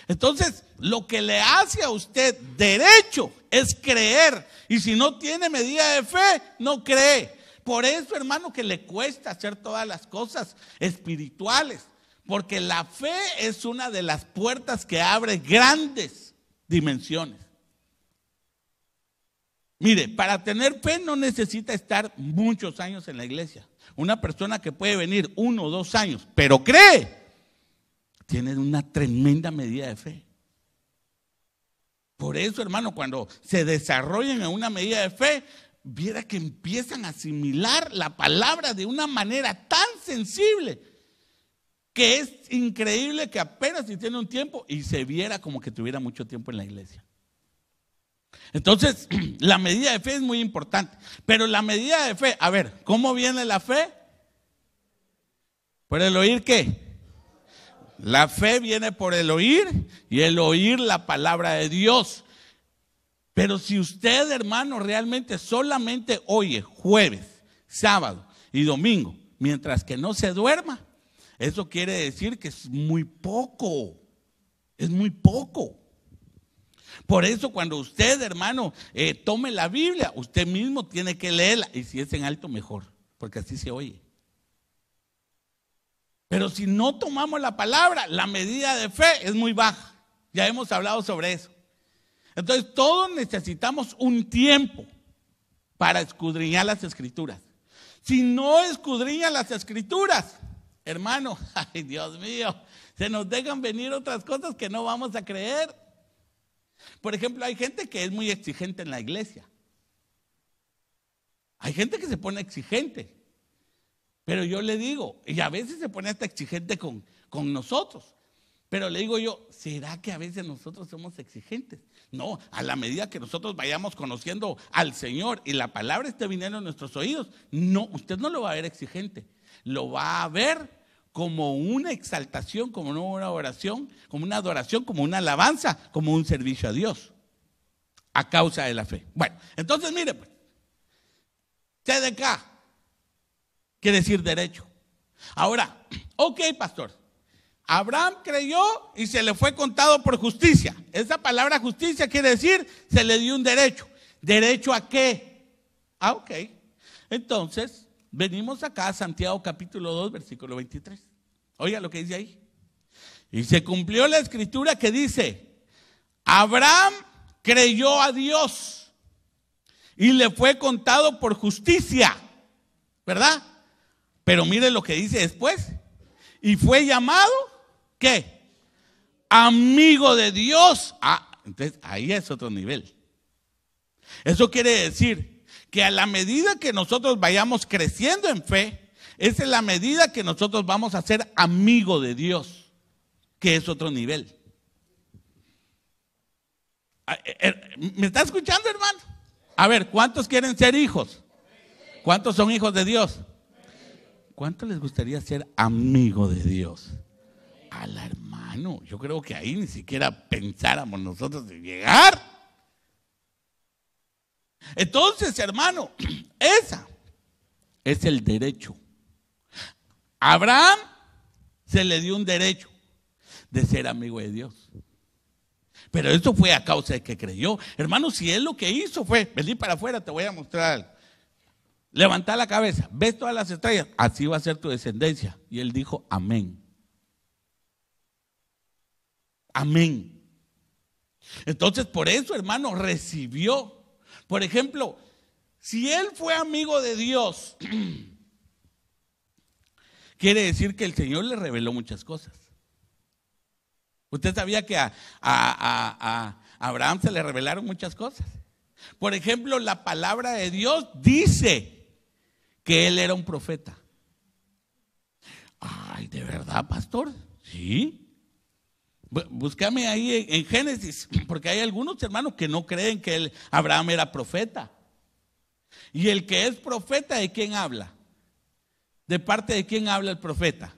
Entonces, lo que le hace a usted derecho es creer. Y si no tiene medida de fe, no cree. Por eso, hermano, que le cuesta hacer todas las cosas espirituales. Porque la fe es una de las puertas que abre grandes dimensiones. Mire, para tener fe no necesita estar muchos años en la iglesia. Una persona que puede venir uno o dos años, pero cree, tiene una tremenda medida de fe. Por eso, hermano, cuando se desarrollan en una medida de fe, viera que empiezan a asimilar la palabra de una manera tan sensible que es increíble que apenas si tiene un tiempo y se viera como que tuviera mucho tiempo en la iglesia. Entonces, la medida de fe es muy importante. Pero la medida de fe, a ver, ¿cómo viene la fe? ¿Por el oír qué? La fe viene por el oír y el oír la palabra de Dios. Pero si usted, hermano, realmente solamente oye jueves, sábado y domingo, mientras que no se duerma, eso quiere decir que es muy poco, es muy poco. Por eso cuando usted, hermano, eh, tome la Biblia, usted mismo tiene que leerla. Y si es en alto, mejor, porque así se oye. Pero si no tomamos la palabra, la medida de fe es muy baja. Ya hemos hablado sobre eso. Entonces todos necesitamos un tiempo para escudriñar las escrituras. Si no escudriñan las escrituras, hermano, ay Dios mío, se nos dejan venir otras cosas que no vamos a creer. Por ejemplo, hay gente que es muy exigente en la iglesia. Hay gente que se pone exigente. Pero yo le digo, y a veces se pone hasta exigente con, con nosotros. Pero le digo yo, ¿será que a veces nosotros somos exigentes? No, a la medida que nosotros vayamos conociendo al Señor y la palabra esté viniendo a nuestros oídos, no, usted no lo va a ver exigente, lo va a ver como una exaltación, como una oración, como una adoración, como una alabanza, como un servicio a Dios, a causa de la fe. Bueno, entonces mire, pues, acá quiere decir derecho. Ahora, ok, pastor, Abraham creyó y se le fue contado por justicia. Esa palabra justicia quiere decir, se le dio un derecho. ¿Derecho a qué? Ah, ok. Entonces, venimos acá a Santiago capítulo 2, versículo 23. Oiga lo que dice ahí. Y se cumplió la escritura que dice, Abraham creyó a Dios y le fue contado por justicia, ¿verdad? Pero mire lo que dice después. Y fue llamado ¿Qué? Amigo de Dios. Ah, entonces ahí es otro nivel. Eso quiere decir que a la medida que nosotros vayamos creciendo en fe, esa es la medida que nosotros vamos a ser amigo de Dios, que es otro nivel. Ah, eh, eh, ¿Me está escuchando, hermano? A ver, ¿cuántos quieren ser hijos? ¿Cuántos son hijos de Dios? ¿Cuánto les gustaría ser amigo de Dios? hermano. Yo creo que ahí ni siquiera pensáramos nosotros de llegar. Entonces, hermano, esa es el derecho. Abraham se le dio un derecho de ser amigo de Dios. Pero esto fue a causa de que creyó. Hermano, si él lo que hizo fue, vení para afuera, te voy a mostrar. Levanta la cabeza, ves todas las estrellas, así va a ser tu descendencia. Y él dijo, amén. Amén. Entonces, por eso, hermano, recibió. Por ejemplo, si él fue amigo de Dios, quiere decir que el Señor le reveló muchas cosas. Usted sabía que a, Abraham se le revelaron muchas cosas. Por ejemplo, la palabra de Dios dice que él era un profeta. Ay, ¿de verdad, pastor? Sí. Búscame ahí en Génesis, porque hay algunos hermanos que no creen que Abraham era profeta. Y el que es profeta, ¿de quién habla? ¿De parte de quién habla el profeta?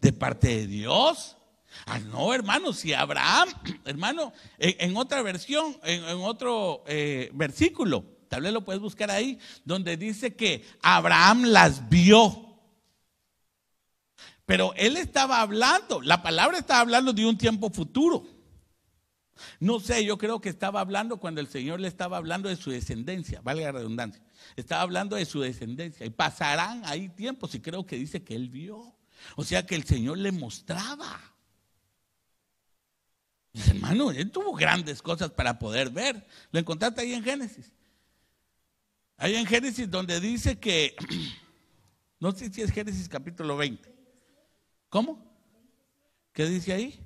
¿De parte de Dios? Ah, no, hermanos si Abraham, hermano, en, otra versión, en, otro eh, versículo, tal vez lo puedes buscar ahí, donde dice que Abraham las vio. Pero él estaba hablando, la palabra estaba hablando de un tiempo futuro. No sé, yo creo que estaba hablando cuando el Señor le estaba hablando de su descendencia, valga la redundancia. Estaba hablando de su descendencia y pasarán ahí tiempos y creo que dice que él vio. O sea que el Señor le mostraba. hermano, él tuvo grandes cosas para poder ver. Lo encontraste ahí en Génesis. Ahí en Génesis donde dice que, no sé si es Génesis capítulo 20. ¿Cómo? ¿Qué dice ahí?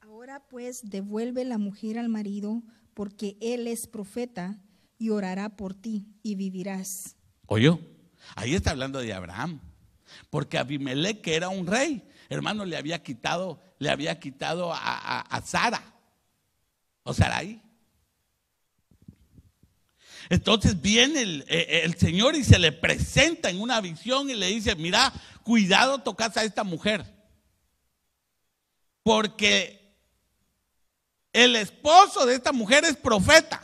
Ahora pues devuelve la mujer al marido, porque él es profeta y orará por ti y vivirás. Oye, Ahí está hablando de Abraham. Porque Abimelech, que era un rey, hermano, le había quitado, le había quitado a, a, Sara. O Saraí. Entonces viene eh, eh, el, Señor y se le presenta en una visión y le dice, mira, cuidado tocas a esta mujer. Porque el esposo de esta mujer es profeta.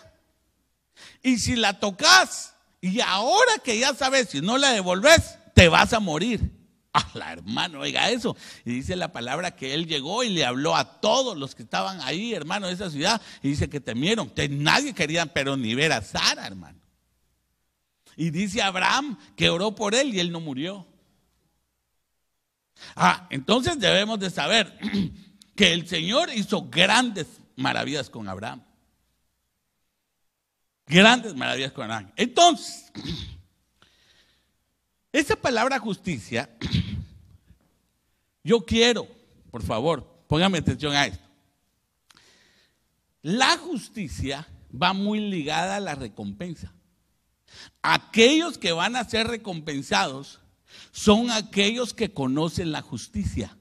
Y si la tocas, y ahora que ya sabes, si no la devolves, te vas a morir la hermano, oiga eso. Y dice la palabra que él llegó y le habló a todos los que estaban ahí, hermano, de esa ciudad. Y dice que temieron. que nadie quería, pero ni ver a Sara, hermano. Y dice Abraham que oró por él y él no murió. Ah, entonces debemos de saber que el Señor hizo grandes maravillas con Abraham. Grandes maravillas con Abraham. Entonces, esa palabra justicia Yo quiero, por favor, póngame atención a esto. La justicia va muy ligada a la recompensa. Aquellos que van a ser recompensados son aquellos que conocen la justicia.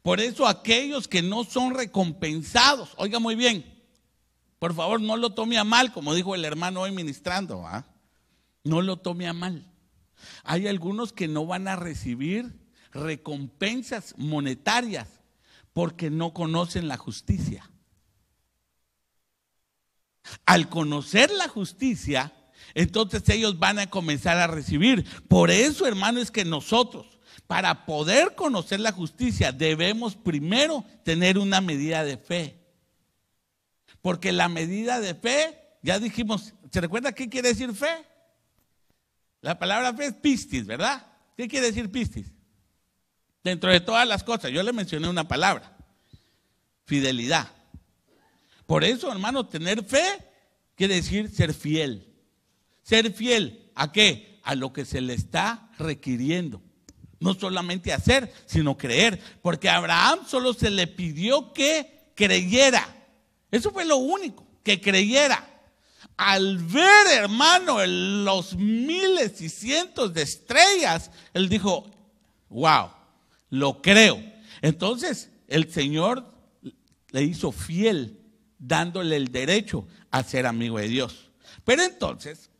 Por eso aquellos que no son recompensados, oiga muy bien, por favor no lo tome a mal, como dijo el hermano hoy ministrando, ¿ah? no lo tome a mal. Hay algunos que no van a recibir recompensas monetarias porque no conocen la justicia. Al conocer la justicia, entonces ellos van a comenzar a recibir. Por eso, hermano, es que nosotros, para poder conocer la justicia, debemos primero tener una medida de fe. Porque la medida de fe, ya dijimos, ¿se recuerda qué quiere decir fe? La palabra fe es pistis, ¿verdad? ¿Qué quiere decir pistis? Dentro de todas las cosas, yo le mencioné una palabra, fidelidad. Por eso, hermano, tener fe quiere decir ser fiel. Ser fiel a qué? A lo que se le está requiriendo. No solamente hacer, sino creer. Porque a Abraham solo se le pidió que creyera. Eso fue lo único, que creyera. Al ver, hermano, los miles y cientos de estrellas, él dijo, wow, lo creo. Entonces, el Señor le hizo fiel, dándole el derecho a ser amigo de Dios. Pero entonces,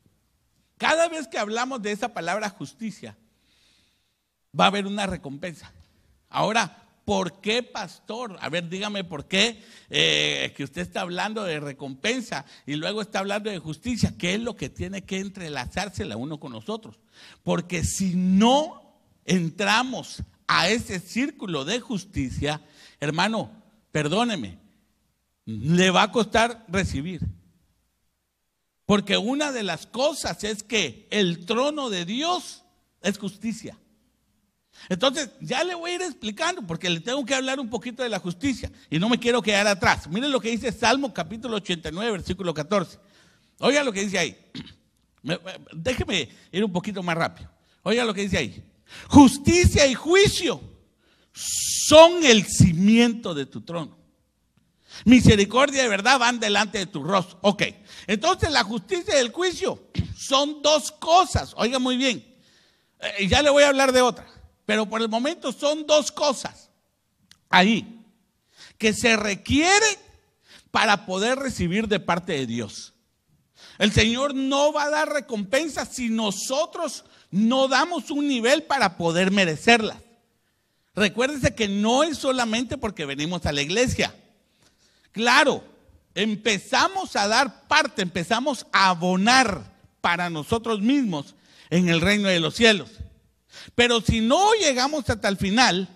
cada vez que hablamos de esa palabra justicia, va a haber una recompensa. Ahora, ¿por qué, pastor? A ver, dígame por qué eh, que usted está hablando de recompensa y luego está hablando de justicia. ¿Qué es lo que tiene que entrelazarse la uno con los otros? Porque si no entramos a ese círculo de justicia, hermano, perdóneme, le va a costar recibir. Porque una de las cosas es que el trono de Dios es justicia. Entonces, ya le voy a ir explicando, porque le tengo que hablar un poquito de la justicia y no me quiero quedar atrás. Miren lo que dice Salmo capítulo 89, versículo 14. Oiga lo que dice ahí. Déjeme ir un poquito más rápido. Oiga lo que dice ahí. Justicia y juicio son el cimiento de tu trono. Misericordia y verdad van delante de tu rostro. Ok, entonces la justicia y el juicio son dos cosas. Oiga muy bien, eh, ya le voy a hablar de otra, pero por el momento son dos cosas ahí que se requiere para poder recibir de parte de Dios. El Señor no va a dar recompensa si nosotros no damos un nivel para poder merecerlas. Recuérdense que no es solamente porque venimos a la iglesia. Claro, empezamos a dar parte, empezamos a abonar para nosotros mismos en el reino de los cielos. Pero si no llegamos hasta el final,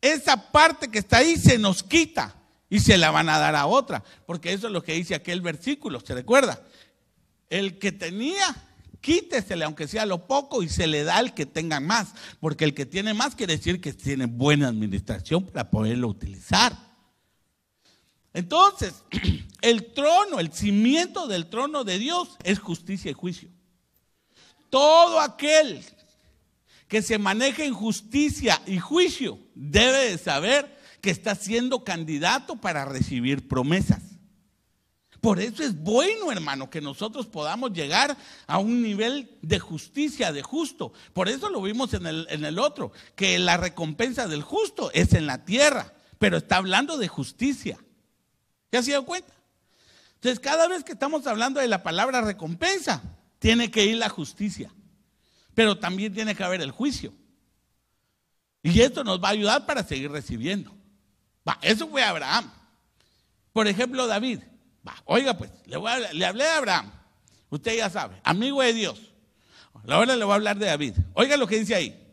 esa parte que está ahí se nos quita y se la van a dar a otra, porque eso es lo que dice aquel versículo, ¿se recuerda? El que tenía quítesele aunque sea lo poco y se le da al que tenga más, porque el que tiene más quiere decir que tiene buena administración para poderlo utilizar. Entonces, el trono, el cimiento del trono de Dios es justicia y juicio. Todo aquel que se maneje en justicia y juicio debe de saber que está siendo candidato para recibir promesas. Por eso es bueno, hermano, que nosotros podamos llegar a un nivel de justicia, de justo. Por eso lo vimos en el, otro, que la recompensa del justo es en la tierra, pero está hablando de justicia. ¿Ya se dio cuenta? Entonces, cada vez que estamos hablando de la palabra recompensa, tiene que ir la justicia, pero también tiene que haber el juicio. Y esto nos va a ayudar para seguir recibiendo. eso fue Abraham. Por ejemplo, David oiga pues, le, le hablé de Abraham. Usted ya sabe, amigo de Dios. Ahora le voy a hablar de David. Oiga lo que dice ahí.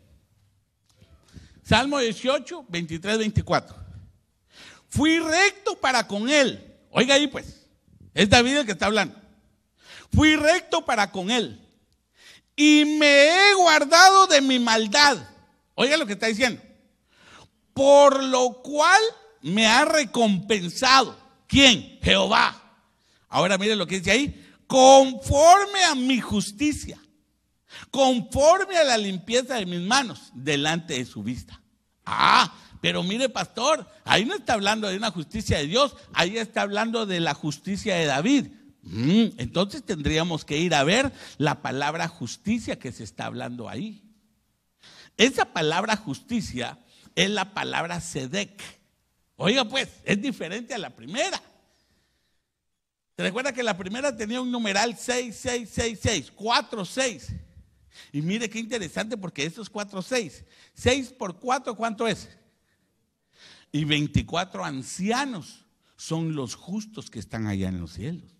Salmo 18, 23, 24. Fui recto para con él. Oiga ahí pues, es David el que está hablando. Fui recto para con él. Y me he guardado de mi maldad. Oiga lo que está diciendo. Por lo cual me ha recompensado. ¿Quién? Jehová. Ahora mire lo que dice ahí. Conforme a mi justicia, conforme a la limpieza de mis manos, delante de su vista. Ah, pero mire, pastor, ahí no está hablando de una justicia de Dios, ahí está hablando de la justicia de David. Mm, entonces tendríamos que ir a ver la palabra justicia que se está hablando ahí. Esa palabra justicia es la palabra sedec. Oiga, pues, es diferente a la primera. ¿Te recuerda que la primera tenía un numeral 6666, 4-6 Y mire qué interesante porque esto es 4, 6. 6 por 4, ¿cuánto es? Y 24 ancianos son los justos que están allá en los cielos.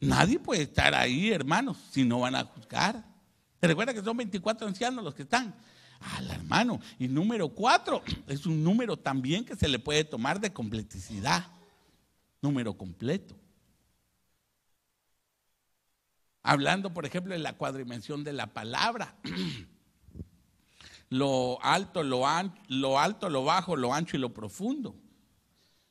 Nadie puede estar ahí, hermanos, si no van a juzgar. ¿Te recuerda que son 24 ancianos los que están? al hermano. Y número cuatro, es un número también que se le puede tomar de completicidad. Número completo. Hablando, por ejemplo, de la cuadrimensión de la palabra. Lo alto, lo, lo alto, lo bajo, lo ancho y lo profundo.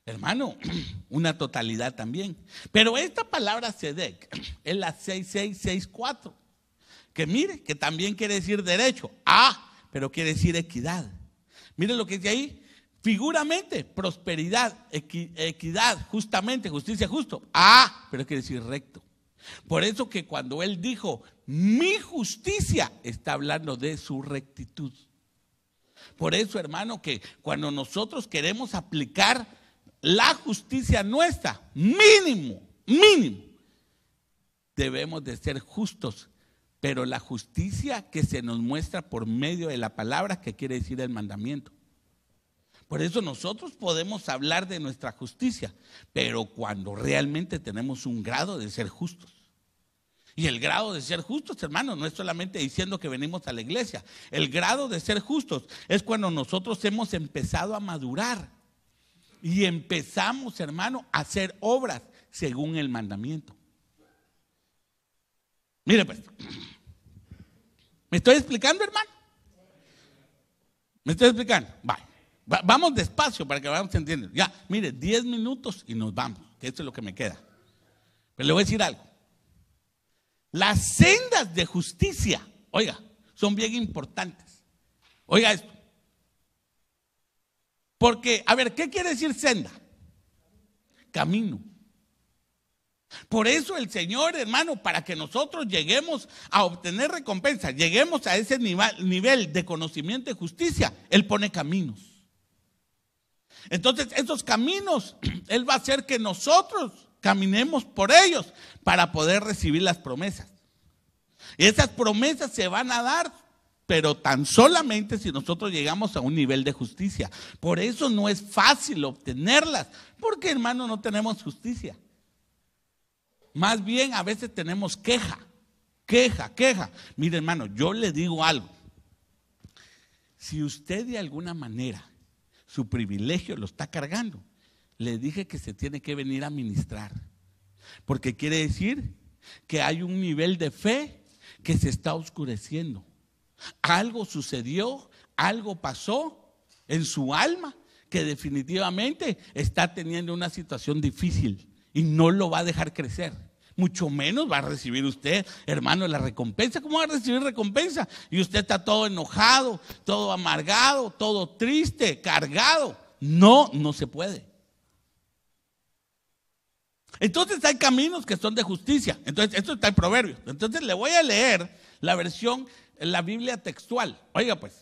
Hermano, una totalidad también. Pero esta palabra Sedec es la 6664, que mire, que también quiere decir derecho. Ah, pero quiere decir equidad. Miren lo que dice ahí. Figuramente, prosperidad, equidad, justamente, justicia, justo. Ah, pero quiere decir recto. Por eso que cuando él dijo, mi justicia, está hablando de su rectitud. Por eso, hermano, que cuando nosotros queremos aplicar la justicia nuestra, mínimo, mínimo, debemos de ser justos pero la justicia que se nos muestra por medio de la palabra, que quiere decir el mandamiento. Por eso nosotros podemos hablar de nuestra justicia, pero cuando realmente tenemos un grado de ser justos. Y el grado de ser justos, hermanos, no es solamente diciendo que venimos a la iglesia. El grado de ser justos es cuando nosotros hemos empezado a madurar y empezamos, hermano, a hacer obras según el mandamiento. Mire, pues, estoy explicando, hermano? ¿Me estoy explicando? vamos despacio para que vayamos entendiendo. Ya, mire, 10 minutos y nos vamos, que esto es lo que me queda. Pero le voy a decir algo. Las sendas de justicia, oiga, son bien importantes. Oiga esto. Porque, a ver, ¿qué quiere decir senda? Camino. Por eso el Señor, hermano, para que nosotros lleguemos a obtener recompensa, lleguemos a ese nivel, de conocimiento y justicia, Él pone caminos. Entonces, esos caminos, Él va a hacer que nosotros caminemos por ellos para poder recibir las promesas. Y esas promesas se van a dar, pero tan solamente si nosotros llegamos a un nivel de justicia. Por eso no es fácil obtenerlas, porque hermano no tenemos justicia. Más bien a veces tenemos queja, queja, queja. Mire hermano, yo le digo algo. Si usted de alguna manera su privilegio lo está cargando, le dije que se tiene que venir a ministrar. Porque quiere decir que hay un nivel de fe que se está oscureciendo. Algo sucedió, algo pasó en su alma que definitivamente está teniendo una situación difícil y no lo va a dejar crecer mucho menos va a recibir usted, hermano, la recompensa. ¿Cómo va a recibir recompensa? Y usted está todo enojado, todo amargado, todo triste, cargado. No, no se puede. Entonces hay caminos que son de justicia. Entonces, esto está en proverbio, Entonces le voy a leer la versión, la Biblia textual. Oiga pues,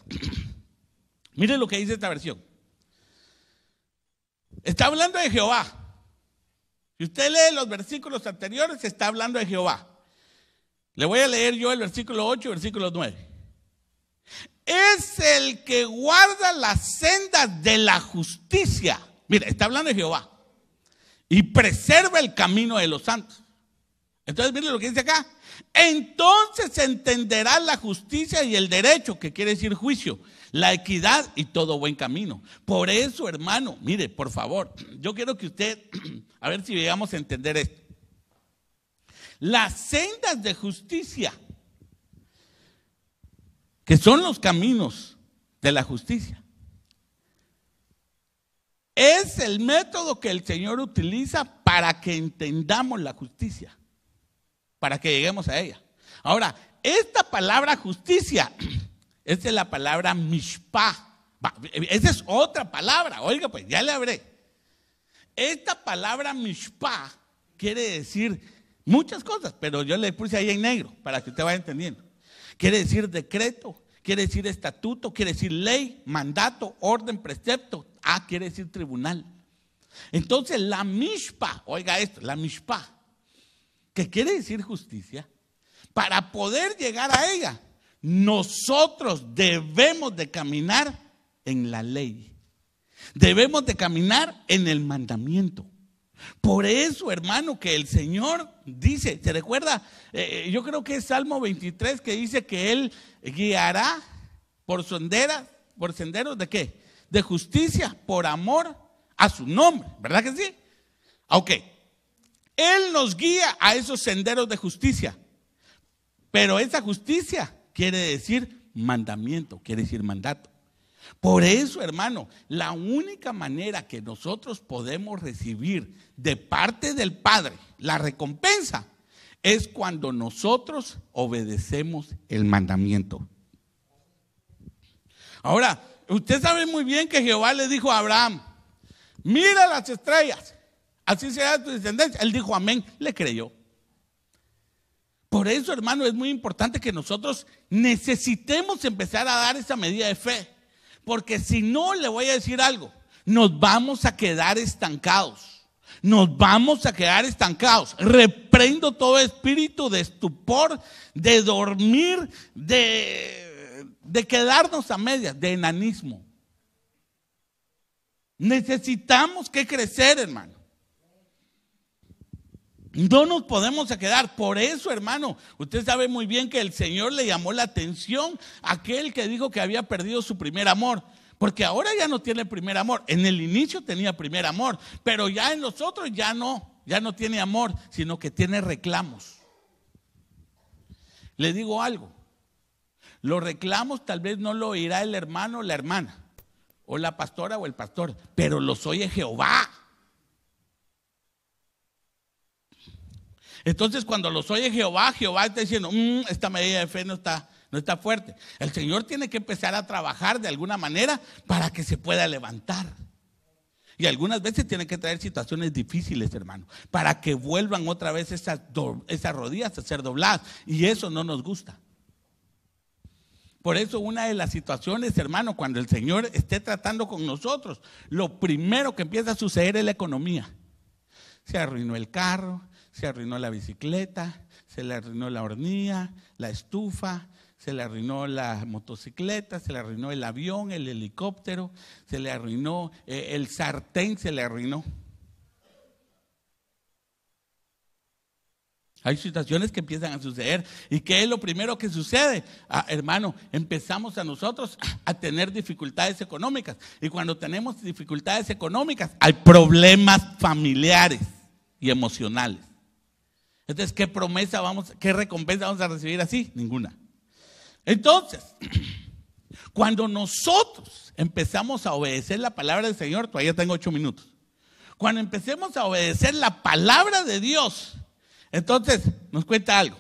mire lo que dice esta versión. Está hablando de Jehová, si usted lee los versículos anteriores, está hablando de Jehová. Le voy a leer yo el versículo 8 y versículo 9. Es el que guarda las sendas de la justicia. Mira, está hablando de Jehová. Y preserva el camino de los santos. Entonces, mire lo que dice acá. Entonces entenderá la justicia y el derecho, que quiere decir juicio la equidad y todo buen camino. Por eso, hermano, mire, por favor, yo quiero que usted, a ver si llegamos a entender esto. Las sendas de justicia, que son los caminos de la justicia, es el método que el Señor utiliza para que entendamos la justicia, para que lleguemos a ella. Ahora, esta palabra justicia Esta es la palabra mishpah. Esa es otra palabra, oiga, pues ya le habré. Esta palabra mishpah quiere decir muchas cosas, pero yo le puse ahí en negro para que usted vaya entendiendo. Quiere decir decreto, quiere decir estatuto, quiere decir ley, mandato, orden, precepto. Ah, quiere decir tribunal. Entonces la mishpa, oiga esto, la mishpa, que quiere decir justicia, para poder llegar a ella, nosotros debemos de caminar en la ley. Debemos de caminar en el mandamiento. Por eso, hermano, que el Señor dice, ¿se recuerda? Eh, eh, yo creo que es Salmo 23 que dice que Él guiará por senderas, por senderos de qué? De justicia, por amor a su nombre, ¿verdad que sí? Ok, Él nos guía a esos senderos de justicia, pero esa justicia quiere decir mandamiento, quiere decir mandato. Por eso, hermano, la única manera que nosotros podemos recibir de parte del Padre la recompensa es cuando nosotros obedecemos el mandamiento. Ahora, usted sabe muy bien que Jehová le dijo a Abraham, mira las estrellas, así será tu descendencia. Él dijo amén, le creyó. Por eso, hermano, es muy importante que nosotros necesitemos empezar a dar esa medida de fe. Porque si no, le voy a decir algo, nos vamos a quedar estancados. Nos vamos a quedar estancados. Reprendo todo espíritu de estupor, de dormir, de, quedarnos a medias, de enanismo. Necesitamos que crecer, hermano. No nos podemos quedar. Por eso, hermano, usted sabe muy bien que el Señor le llamó la atención a aquel que dijo que había perdido su primer amor. Porque ahora ya no tiene primer amor. En el inicio tenía primer amor, pero ya en nosotros ya no. Ya no tiene amor, sino que tiene reclamos. Le digo algo. Los reclamos tal vez no lo oirá el hermano o la hermana, o la pastora o el pastor, pero los oye Jehová. Entonces cuando los oye Jehová, Jehová está diciendo, mm, esta medida de fe no está, no está fuerte. El Señor tiene que empezar a trabajar de alguna manera para que se pueda levantar. Y algunas veces tiene que traer situaciones difíciles, hermano, para que vuelvan otra vez esas rodillas a ser dobladas. Y eso no nos gusta. Por eso una de las situaciones, hermano, cuando el Señor esté tratando con nosotros, lo primero que empieza a suceder es la economía. Se arruinó el carro, se arruinó la bicicleta, se le arruinó la hornilla, la estufa, se le arruinó la motocicleta, se le arruinó el avión, el helicóptero, se le arruinó eh, el sartén, se le arruinó. Hay situaciones que empiezan a suceder. ¿Y qué es lo primero que sucede? Ah, hermano, empezamos a nosotros a tener dificultades económicas. Y cuando tenemos dificultades económicas, hay problemas familiares y emocionales. Entonces, ¿qué promesa vamos, qué recompensa vamos a recibir así? Ninguna. Entonces, cuando nosotros empezamos a obedecer la palabra del Señor, todavía tengo ocho minutos. Cuando empecemos a obedecer la palabra de Dios, entonces nos cuenta algo.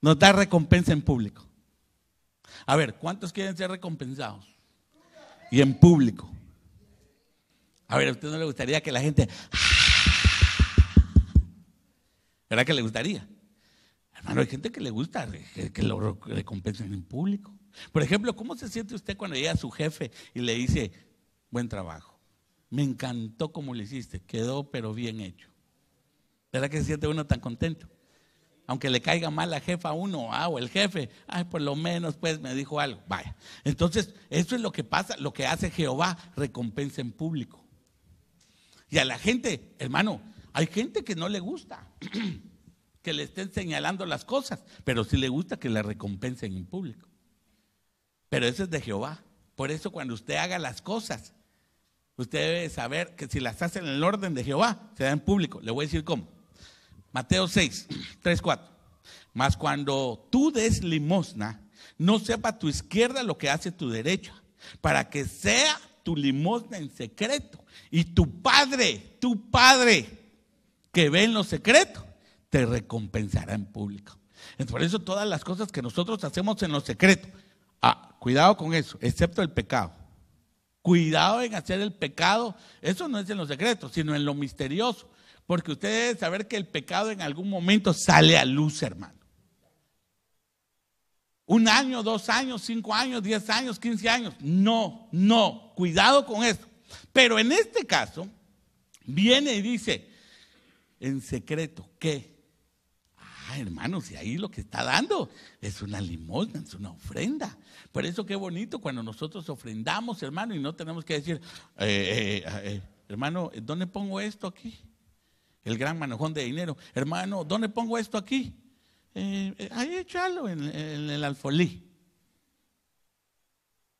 Nos da recompensa en público. A ver, ¿cuántos quieren ser recompensados? Y en público. A ver, ¿a usted no le gustaría que la gente, ¿Verdad que le gustaría? Hermano, hay gente que le gusta eh, que, lo recompensen en público. Por ejemplo, ¿cómo se siente usted cuando llega a su jefe y le dice, buen trabajo? Me encantó como lo hiciste, quedó pero bien hecho. ¿Verdad que se siente uno tan contento? Aunque le caiga mal la jefa a uno ah, o el jefe, ay, por lo menos pues me dijo algo. Vaya. Entonces, eso es lo que pasa, lo que hace Jehová, recompensa en público. Y a la gente, hermano, hay gente que no le gusta que le estén señalando las cosas, pero sí le gusta que la recompensen en público. Pero eso es de Jehová. Por eso cuando usted haga las cosas, usted debe saber que si las hace en el orden de Jehová, se da en público. Le voy a decir cómo. Mateo 6, 3, 4. Mas cuando tú des limosna, no sepa tu izquierda lo que hace tu derecha, para que sea tu limosna en secreto. Y tu padre, tu padre, que ve en lo secreto, te recompensará en público. Es por eso todas las cosas que nosotros hacemos en lo secreto, ah, cuidado con eso, excepto el pecado. Cuidado en hacer el pecado, eso no es en lo secreto, sino en lo misterioso, porque usted debe saber que el pecado en algún momento sale a luz, hermano. Un año, dos años, cinco años, diez años, quince años. No, no, cuidado con eso. Pero en este caso, viene y dice, en secreto. ¿Qué? Ah, hermanos, y ahí lo que está dando es una limosna, es una ofrenda. Por eso qué bonito cuando nosotros ofrendamos, hermano, y no tenemos que decir, eh, eh, eh, hermano, ¿dónde pongo esto aquí? El gran manojón de dinero. Hermano, ¿dónde pongo esto aquí? ahí échalo en, en el alfolí.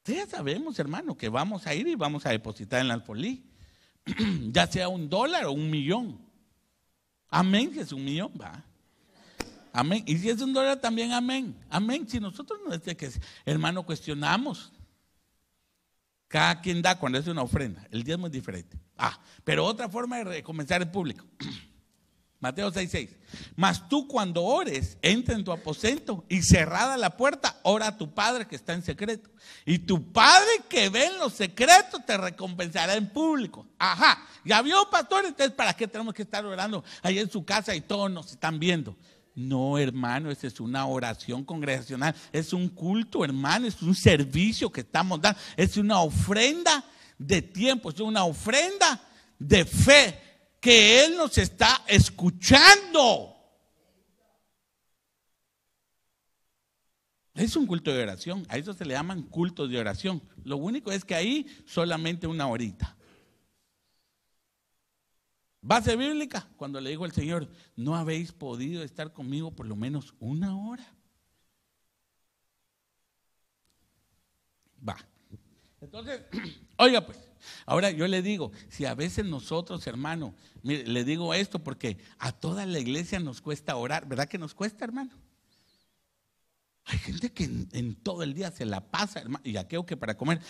Ya sabemos, hermano, que vamos a ir y vamos a depositar en el alfolí. ya sea un dólar o un millón. Amén, Jesús mío, va. Amén. Y si es un dólar también, amén. Amén. Si nosotros no es que, hermano, cuestionamos. Cada quien da cuando es una ofrenda. El diezmo es diferente. Ah, pero otra forma de comenzar el público. Mateo 6:6. Mas tú cuando ores, entra en tu aposento y cerrada la puerta, ora a tu Padre que está en secreto. Y tu Padre que ve en los secretos te recompensará en público. Ajá, ya vio pastor, entonces ¿para qué tenemos que estar orando ahí en su casa y todos nos están viendo? No, hermano, esa es una oración congregacional, es un culto, hermano, es un servicio que estamos dando, es una ofrenda de tiempo, es una ofrenda de fe que Él nos está escuchando. Es un culto de oración, a eso se le llaman cultos de oración. Lo único es que ahí solamente una horita. Base bíblica, cuando le dijo el Señor, no habéis podido estar conmigo por lo menos una hora. Va. Entonces, oiga pues, Ahora yo le digo, si a veces nosotros, hermano, mire, le digo esto porque a toda la iglesia nos cuesta orar, ¿verdad que nos cuesta, hermano? Hay gente que en, todo el día se la pasa, hermano, y aquello que para comer,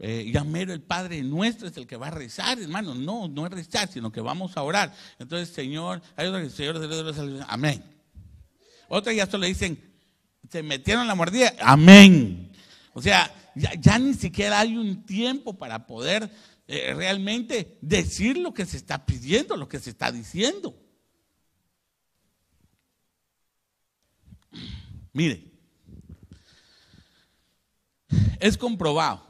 eh, ya mero el Padre nuestro es el que va a rezar, hermano, no, no es rezar, sino que vamos a orar. Entonces, Señor, hay otra que, Señor, amén. Otra ya le dicen, se metieron la mordida, amén. O sea, ya, ni siquiera hay un tiempo para poder eh, realmente decir lo que se está pidiendo, lo que se está diciendo. Mire, es comprobado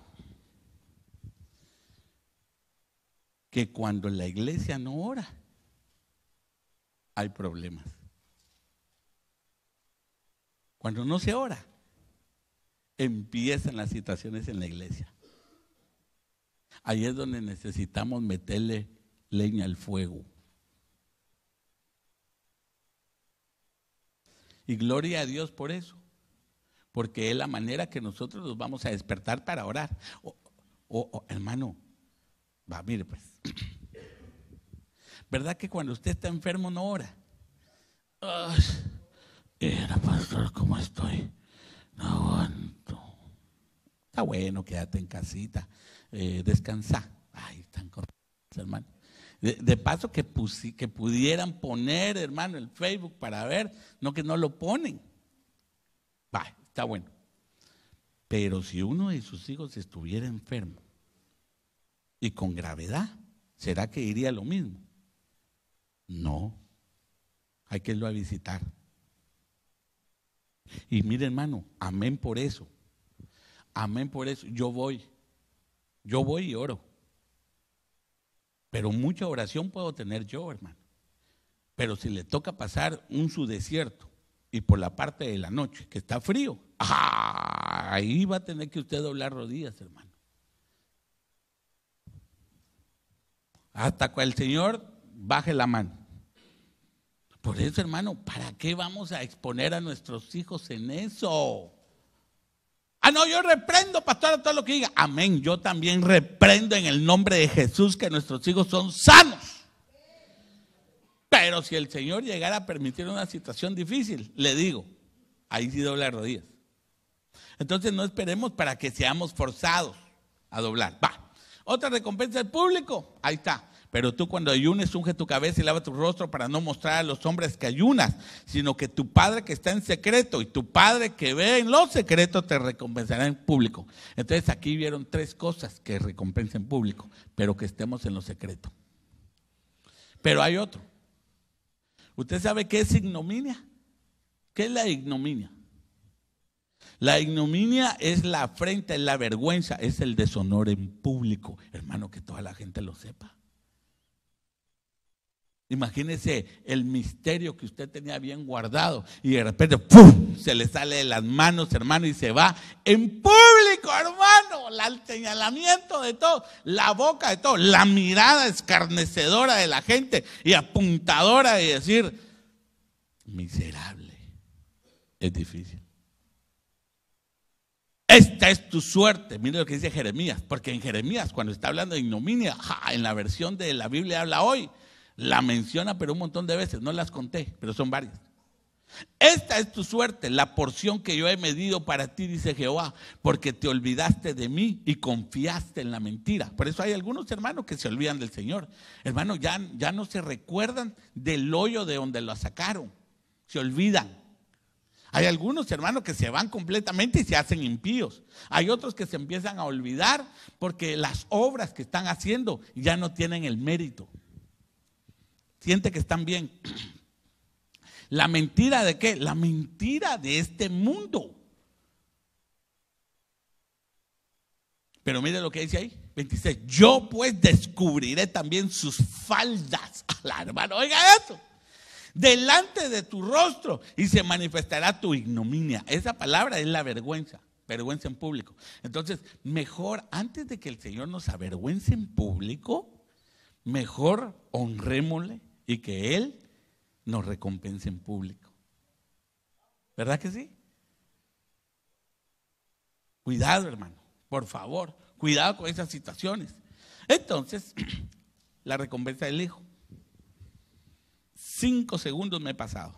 que cuando la iglesia no ora, hay problemas. Cuando no se ora, empiezan las situaciones en la iglesia. Ahí es donde necesitamos meterle leña al fuego. Y gloria a Dios por eso, porque es la manera que nosotros nos vamos a despertar para orar. O, hermano, va, mire pues. ¿Verdad que cuando usted está enfermo no ora? era pastor, ¿cómo estoy? No aguanto. Está bueno, quédate en casita, eh, descansa. Ay, están hermano. De, paso que, que pudieran poner, hermano, el Facebook para ver, no que no lo ponen. Va, está bueno. Pero si uno de sus hijos estuviera enfermo y con gravedad, ¿será que iría lo mismo? No. Hay que irlo a visitar. Y mire, hermano, amén por eso. Amén por eso. Yo voy. Yo voy y oro. Pero mucha oración puedo tener yo, hermano. Pero si le toca pasar un su desierto y por la parte de la noche, que está frío, ahí va a tener que usted doblar rodillas, hermano. Hasta que el Señor baje la mano. Por eso, hermano, ¿para qué vamos a exponer a nuestros hijos en eso? Ah, no, yo reprendo, pastor, todo lo que diga. Amén. Yo también reprendo en el nombre de Jesús que nuestros hijos son sanos. Pero si el Señor llegara a permitir una situación difícil, le digo, ahí sí dobla rodillas. Entonces no esperemos para que seamos forzados a doblar. Va. Otra recompensa del público, ahí está. Pero tú cuando ayunes, unge tu cabeza y lava tu rostro para no mostrar a los hombres que ayunas, sino que tu Padre que está en secreto y tu Padre que ve en lo secreto te recompensará en público. Entonces aquí vieron tres cosas que recompensa en público, pero que estemos en lo secreto. Pero hay otro. ¿Usted sabe qué es ignominia? ¿Qué es la ignominia? La ignominia es la afrenta, es la vergüenza, es el deshonor en público. Hermano, que toda la gente lo sepa. Imagínese el misterio que usted tenía bien guardado y de repente ¡pum! se le sale de las manos, hermano, y se va en público, hermano. El señalamiento de todo, la boca de todo, la mirada escarnecedora de la gente y apuntadora de decir, miserable. Es difícil. Esta es tu suerte. Mire lo que dice Jeremías, porque en Jeremías, cuando está hablando de ignominia, en la versión de la Biblia habla hoy, la menciona, pero un montón de veces, no las conté, pero son varias. Esta es tu suerte, la porción que yo he medido para ti, dice Jehová, porque te olvidaste de mí y confiaste en la mentira. Por eso hay algunos hermanos que se olvidan del Señor. Hermanos, ya, ya no se recuerdan del hoyo de donde lo sacaron, se olvidan. Hay algunos hermanos que se van completamente y se hacen impíos. Hay otros que se empiezan a olvidar porque las obras que están haciendo ya no tienen el mérito siente que están bien. La mentira de qué? La mentira de este mundo. Pero mire lo que dice ahí, 26. Yo pues descubriré también sus faldas. La oiga eso. Delante de tu rostro y se manifestará tu ignominia. Esa palabra es la vergüenza, vergüenza en público. Entonces, mejor antes de que el Señor nos avergüence en público, mejor honrémosle, y que Él nos recompense en público. ¿Verdad que sí? Cuidado, hermano, por favor, cuidado con esas situaciones. Entonces, la recompensa del Hijo. Cinco segundos me he pasado.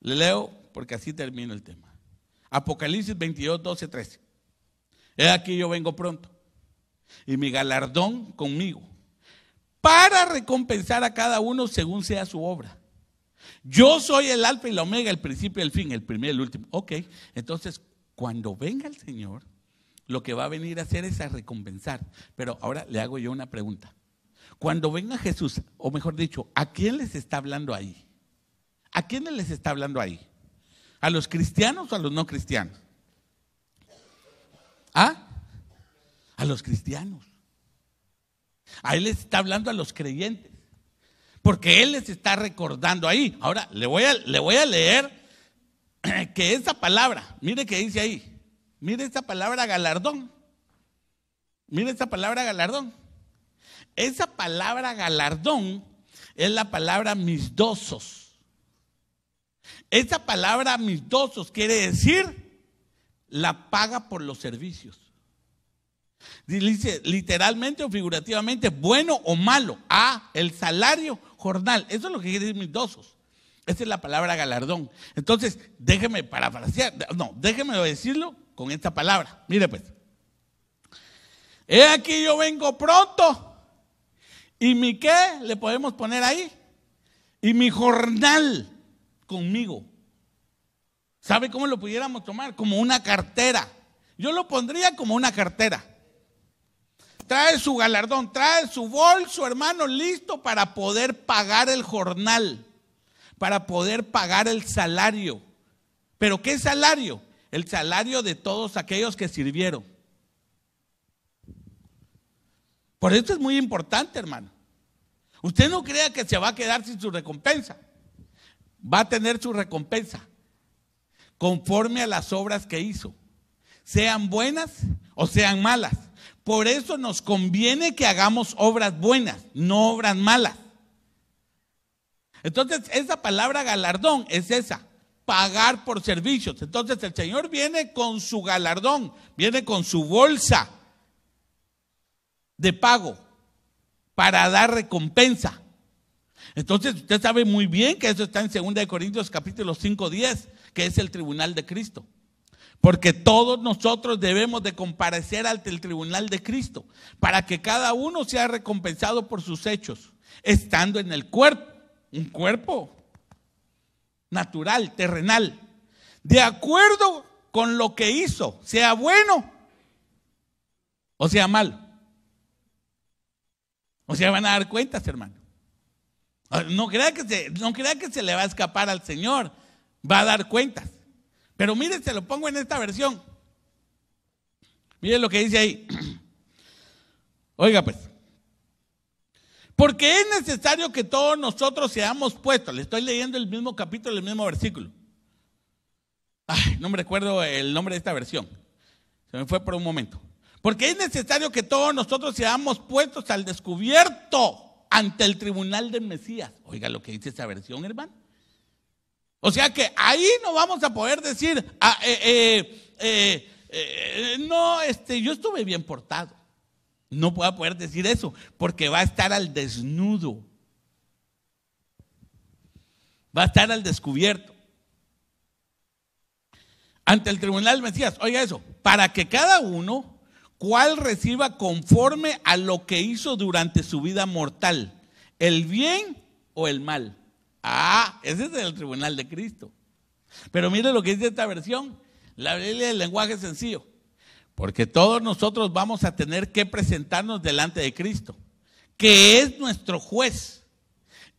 Le leo porque así termino el tema. Apocalipsis 22, 12, 13. He aquí yo vengo pronto y mi galardón conmigo para recompensar a cada uno según sea su obra. Yo soy el alfa y la omega, el principio y el fin, el primero y el último. Ok, entonces cuando venga el Señor, lo que va a venir a hacer es a recompensar. Pero ahora le hago yo una pregunta. Cuando venga Jesús, o mejor dicho, ¿a quién les está hablando ahí? ¿A quién les está hablando ahí? ¿A los cristianos o a los no cristianos? ¿Ah? A los cristianos ahí les está hablando a los creyentes. Porque él les está recordando ahí. Ahora le voy a, le voy a leer que esa palabra, mire que dice ahí, mire esa palabra galardón. Mire esa palabra galardón. Esa palabra galardón es la palabra misdosos. Esa palabra misdosos quiere decir la paga por los servicios. Dice literalmente o figurativamente, bueno o malo. a el salario jornal. Eso es lo que quiere decir dosos. Esa es la palabra galardón. Entonces, déjeme parafrasear, no, déjeme decirlo con esta palabra. Mire pues. He aquí yo vengo pronto. ¿Y mi qué le podemos poner ahí? Y mi jornal conmigo. ¿Sabe cómo lo pudiéramos tomar? Como una cartera. Yo lo pondría como una cartera trae su galardón, trae su bolso, hermano, listo para poder pagar el jornal, para poder pagar el salario. ¿Pero qué salario? El salario de todos aquellos que sirvieron. Por esto es muy importante, hermano. Usted no crea que se va a quedar sin su recompensa. Va a tener su recompensa conforme a las obras que hizo, sean buenas o sean malas. Por eso nos conviene que hagamos obras buenas, no obras malas. Entonces, esa palabra galardón es esa, pagar por servicios. Entonces, el Señor viene con su galardón, viene con su bolsa de pago para dar recompensa. Entonces, usted sabe muy bien que eso está en 2 Corintios capítulo 5, 10, que es el tribunal de Cristo. Porque todos nosotros debemos de comparecer ante el tribunal de Cristo para que cada uno sea recompensado por sus hechos, estando en el cuerpo, un cuerpo natural, terrenal, de acuerdo con lo que hizo, sea bueno o sea malo. O sea, van a dar cuentas, hermano. Ah, no crea que no crea que se le va a escapar al Señor, va a dar cuentas. Pero mire, se lo pongo en esta versión. Mire lo que dice ahí. Oiga pues. Porque es necesario que todos nosotros seamos puestos. Le estoy leyendo el mismo capítulo, el mismo versículo. Ay, no me recuerdo el nombre de esta versión. Se me fue por un momento. Porque es necesario que todos nosotros seamos puestos al descubierto ante el tribunal del Mesías. Oiga lo que dice esa versión, hermano. O sea que ahí no vamos a poder decir, ah, eh, eh, eh, no, este, yo estuve bien portado. No voy a poder decir eso, porque va a estar al desnudo. Va a estar al descubierto. Ante el tribunal Mesías, oiga eso, para que cada uno, cual reciba conforme a lo que hizo durante su vida mortal, el bien o el mal. Ah, ese es el tribunal de Cristo. Pero mire lo que dice esta versión. La Biblia del lenguaje sencillo. Porque todos nosotros vamos a tener que presentarnos delante de Cristo, que es nuestro juez.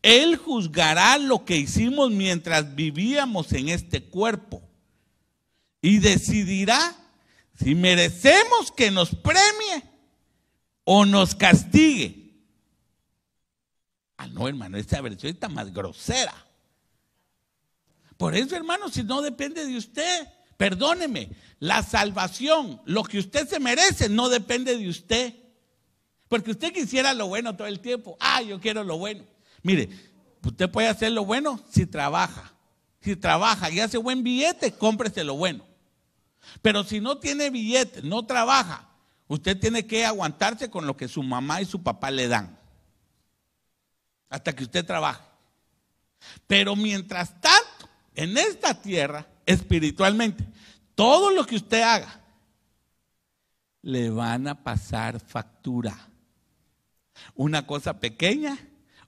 Él juzgará lo que hicimos mientras vivíamos en este cuerpo y decidirá si merecemos que nos premie o nos castigue. Ah, no, hermano, esta versión está más grosera. Por eso, hermano, si no depende de usted, perdóneme, la salvación, lo que usted se merece, no depende de usted. Porque usted quisiera lo bueno todo el tiempo. Ah, yo quiero lo bueno. Mire, usted puede hacer lo bueno si trabaja. Si trabaja y hace buen billete, cómprese lo bueno. Pero si no tiene billete, no trabaja, usted tiene que aguantarse con lo que su mamá y su papá le dan hasta que usted trabaje. Pero mientras tanto, en esta tierra, espiritualmente, todo lo que usted haga, le van a pasar factura. Una cosa pequeña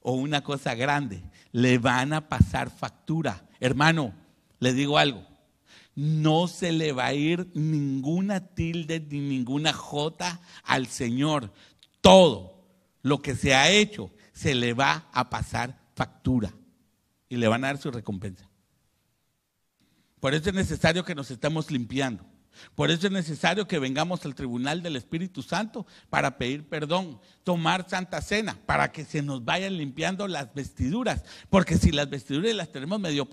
o una cosa grande, le van a pasar factura. Hermano, le digo algo, no se le va a ir ninguna tilde ni ninguna jota al Señor. Todo lo que se ha hecho se le va a pasar factura y le van a dar su recompensa. Por eso es necesario que nos estemos limpiando. Por eso es necesario que vengamos al tribunal del Espíritu Santo para pedir perdón, tomar santa cena, para que se nos vayan limpiando las vestiduras. Porque si las vestiduras las tenemos medio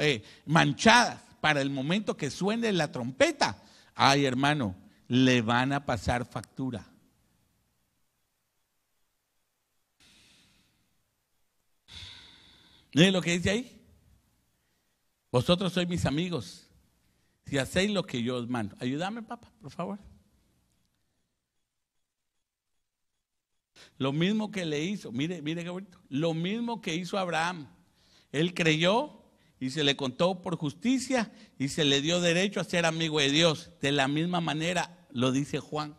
eh, manchadas para el momento que suene la trompeta, ay hermano, le van a pasar factura. Miren lo que dice ahí. Vosotros sois mis amigos. Si hacéis lo que yo os mando. Ayúdame, papá, por favor. Lo mismo que le hizo, mire, mire qué bonito. Lo mismo que hizo Abraham. Él creyó y se le contó por justicia y se le dio derecho a ser amigo de Dios. De la misma manera lo dice Juan.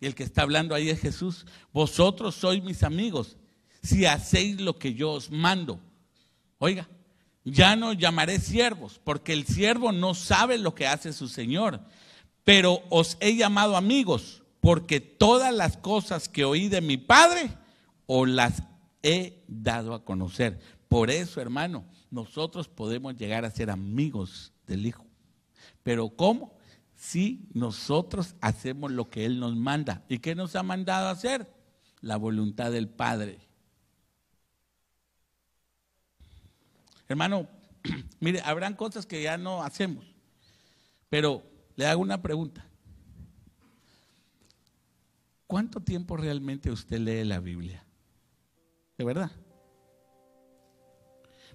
Y el que está hablando ahí es Jesús. Vosotros sois mis amigos si hacéis lo que yo os mando. Oiga, ya no llamaré siervos, porque el siervo no sabe lo que hace su Señor, pero os he llamado amigos, porque todas las cosas que oí de mi Padre os las he dado a conocer. Por eso, hermano, nosotros podemos llegar a ser amigos del Hijo. Pero ¿cómo? Si nosotros hacemos lo que Él nos manda. ¿Y qué nos ha mandado a hacer? La voluntad del Padre. Hermano, mire, habrán cosas que ya no hacemos, pero le hago una pregunta. ¿Cuánto tiempo realmente usted lee la Biblia? ¿De verdad?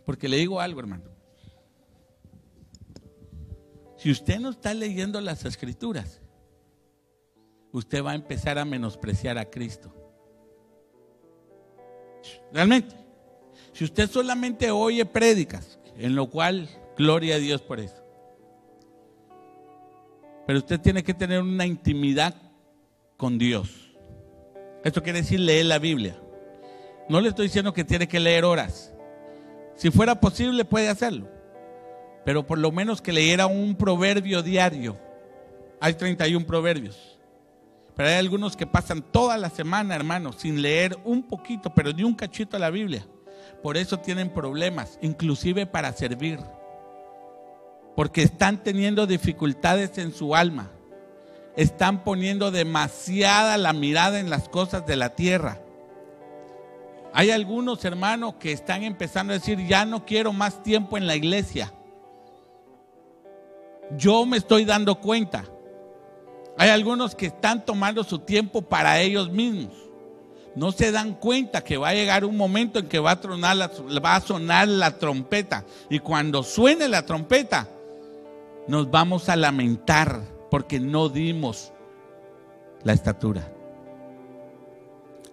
Porque le digo algo, hermano. Si usted no está leyendo las escrituras, usted va a empezar a menospreciar a Cristo. Realmente. Si usted solamente oye prédicas, en lo cual, gloria a Dios por eso. Pero usted tiene que tener una intimidad con Dios. Esto quiere decir leer la Biblia. No le estoy diciendo que tiene que leer horas. Si fuera posible, puede hacerlo. Pero por lo menos que leyera un proverbio diario. Hay 31 proverbios. Pero hay algunos que pasan toda la semana, hermano, sin leer un poquito, pero ni un cachito a la Biblia por eso tienen problemas, inclusive para servir, porque están teniendo dificultades en su alma, están poniendo demasiada la mirada en las cosas de la tierra. Hay algunos hermanos que están empezando a decir, ya no quiero más tiempo en la iglesia. Yo me estoy dando cuenta. Hay algunos que están tomando su tiempo para ellos mismos no se dan cuenta que va a llegar un momento en que va a, sonar la trompeta. Y cuando suene la trompeta, nos vamos a lamentar porque no dimos la estatura.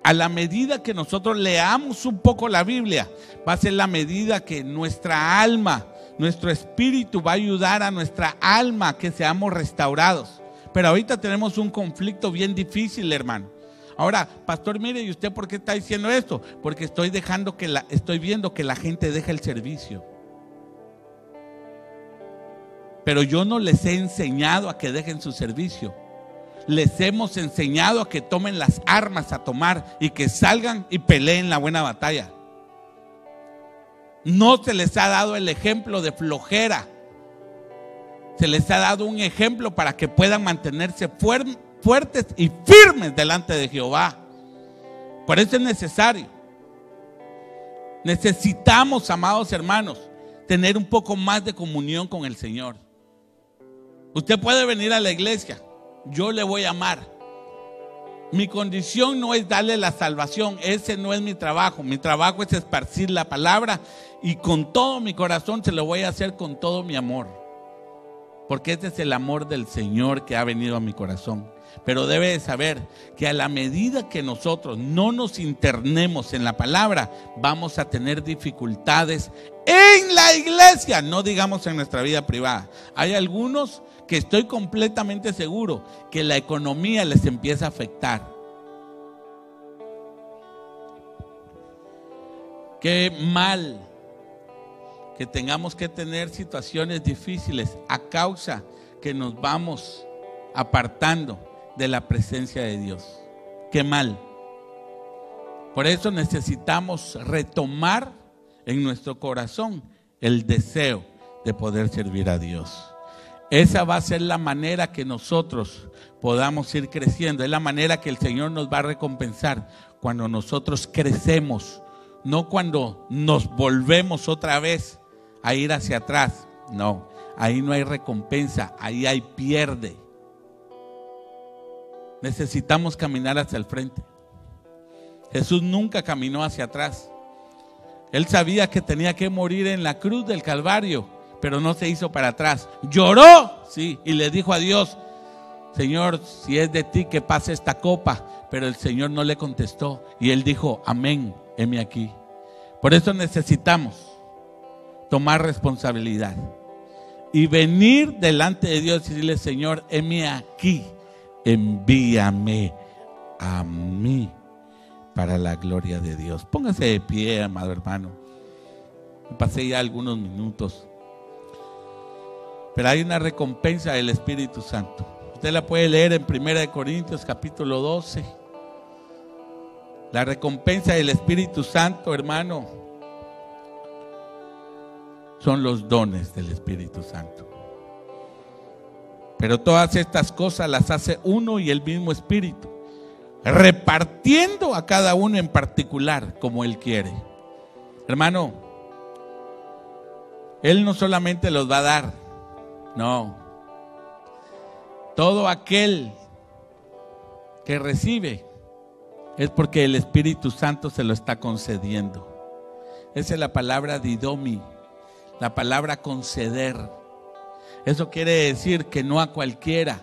A la medida que nosotros leamos un poco la Biblia, va a ser la medida que nuestra alma, nuestro espíritu va a ayudar a nuestra alma que seamos restaurados. Pero ahorita tenemos un conflicto bien difícil, hermano. Ahora, pastor, mire, ¿y usted por qué está diciendo esto? Porque estoy dejando que estoy viendo que la gente deja el servicio. Pero yo no les he enseñado a que dejen su servicio. Les hemos enseñado a que tomen las armas a tomar y que salgan y peleen la buena batalla. No se les ha dado el ejemplo de flojera. Se les ha dado un ejemplo para que puedan mantenerse fuertes fuertes y firmes delante de Jehová. Por eso es necesario. Necesitamos, amados hermanos, tener un poco más de comunión con el Señor. Usted puede venir a la iglesia, yo le voy a amar. Mi condición no es darle la salvación, ese no es mi trabajo. Mi trabajo es esparcir la palabra y con todo mi corazón se lo voy a hacer con todo mi amor. Porque ese es el amor del Señor que ha venido a mi corazón. Pero debe de saber que a la medida que nosotros no nos internemos en la palabra, vamos a tener dificultades en la iglesia, no digamos en nuestra vida privada. Hay algunos que estoy completamente seguro que la economía les empieza a afectar. Qué mal que tengamos que tener situaciones difíciles a causa que nos vamos apartando de la presencia de Dios. Qué mal. Por eso necesitamos retomar en nuestro corazón el deseo de poder servir a Dios. Esa va a ser la manera que nosotros podamos ir creciendo. Es la manera que el Señor nos va a recompensar cuando nosotros crecemos, no cuando nos volvemos otra vez a ir hacia atrás. No, ahí no hay recompensa, ahí hay pierde necesitamos caminar hacia el frente. Jesús nunca caminó hacia atrás. Él sabía que tenía que morir en la cruz del Calvario, pero no se hizo para atrás. Lloró, sí, y le dijo a Dios, Señor, si es de ti que pase esta copa, pero el Señor no le contestó. Y él dijo, amén, heme aquí. Por eso necesitamos tomar responsabilidad y venir delante de Dios y decirle, Señor, heme aquí envíame a mí para la gloria de Dios. Póngase de pie, amado hermano. Pasé ya algunos minutos. Pero hay una recompensa del Espíritu Santo. Usted la puede leer en 1 Corintios capítulo 12. La recompensa del Espíritu Santo, hermano, son los dones del Espíritu Santo. Pero todas estas cosas las hace uno y el mismo Espíritu, repartiendo a cada uno en particular como Él quiere. Hermano, Él no solamente los va a dar, no. Todo aquel que recibe es porque el Espíritu Santo se lo está concediendo. Esa es la palabra didomi, la palabra conceder eso quiere decir que no a cualquiera.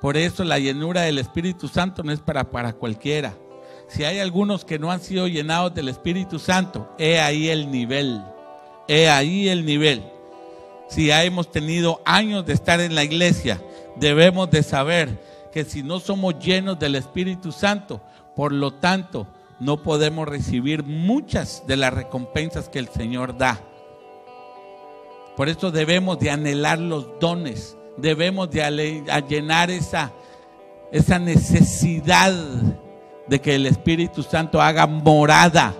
Por eso la llenura del Espíritu Santo no es para, para cualquiera. Si hay algunos que no han sido llenados del Espíritu Santo, he ahí el nivel. He ahí el nivel. Si ya hemos tenido años de estar en la iglesia, debemos de saber que si no somos llenos del Espíritu Santo, por lo tanto, no podemos recibir muchas de las recompensas que el Señor da. Por esto debemos de anhelar los dones, debemos de llenar esa, esa necesidad de que el Espíritu Santo haga morada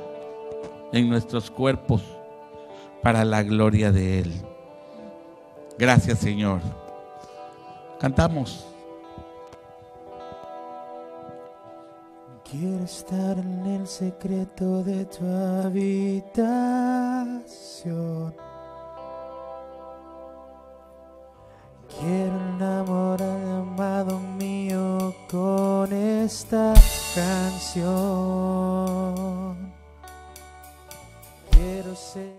en nuestros cuerpos para la gloria de Él. Gracias Señor. Cantamos. Quiero estar en el secreto de tu habitación Quiero enamorar al amado mío con esta canción. Quiero ser.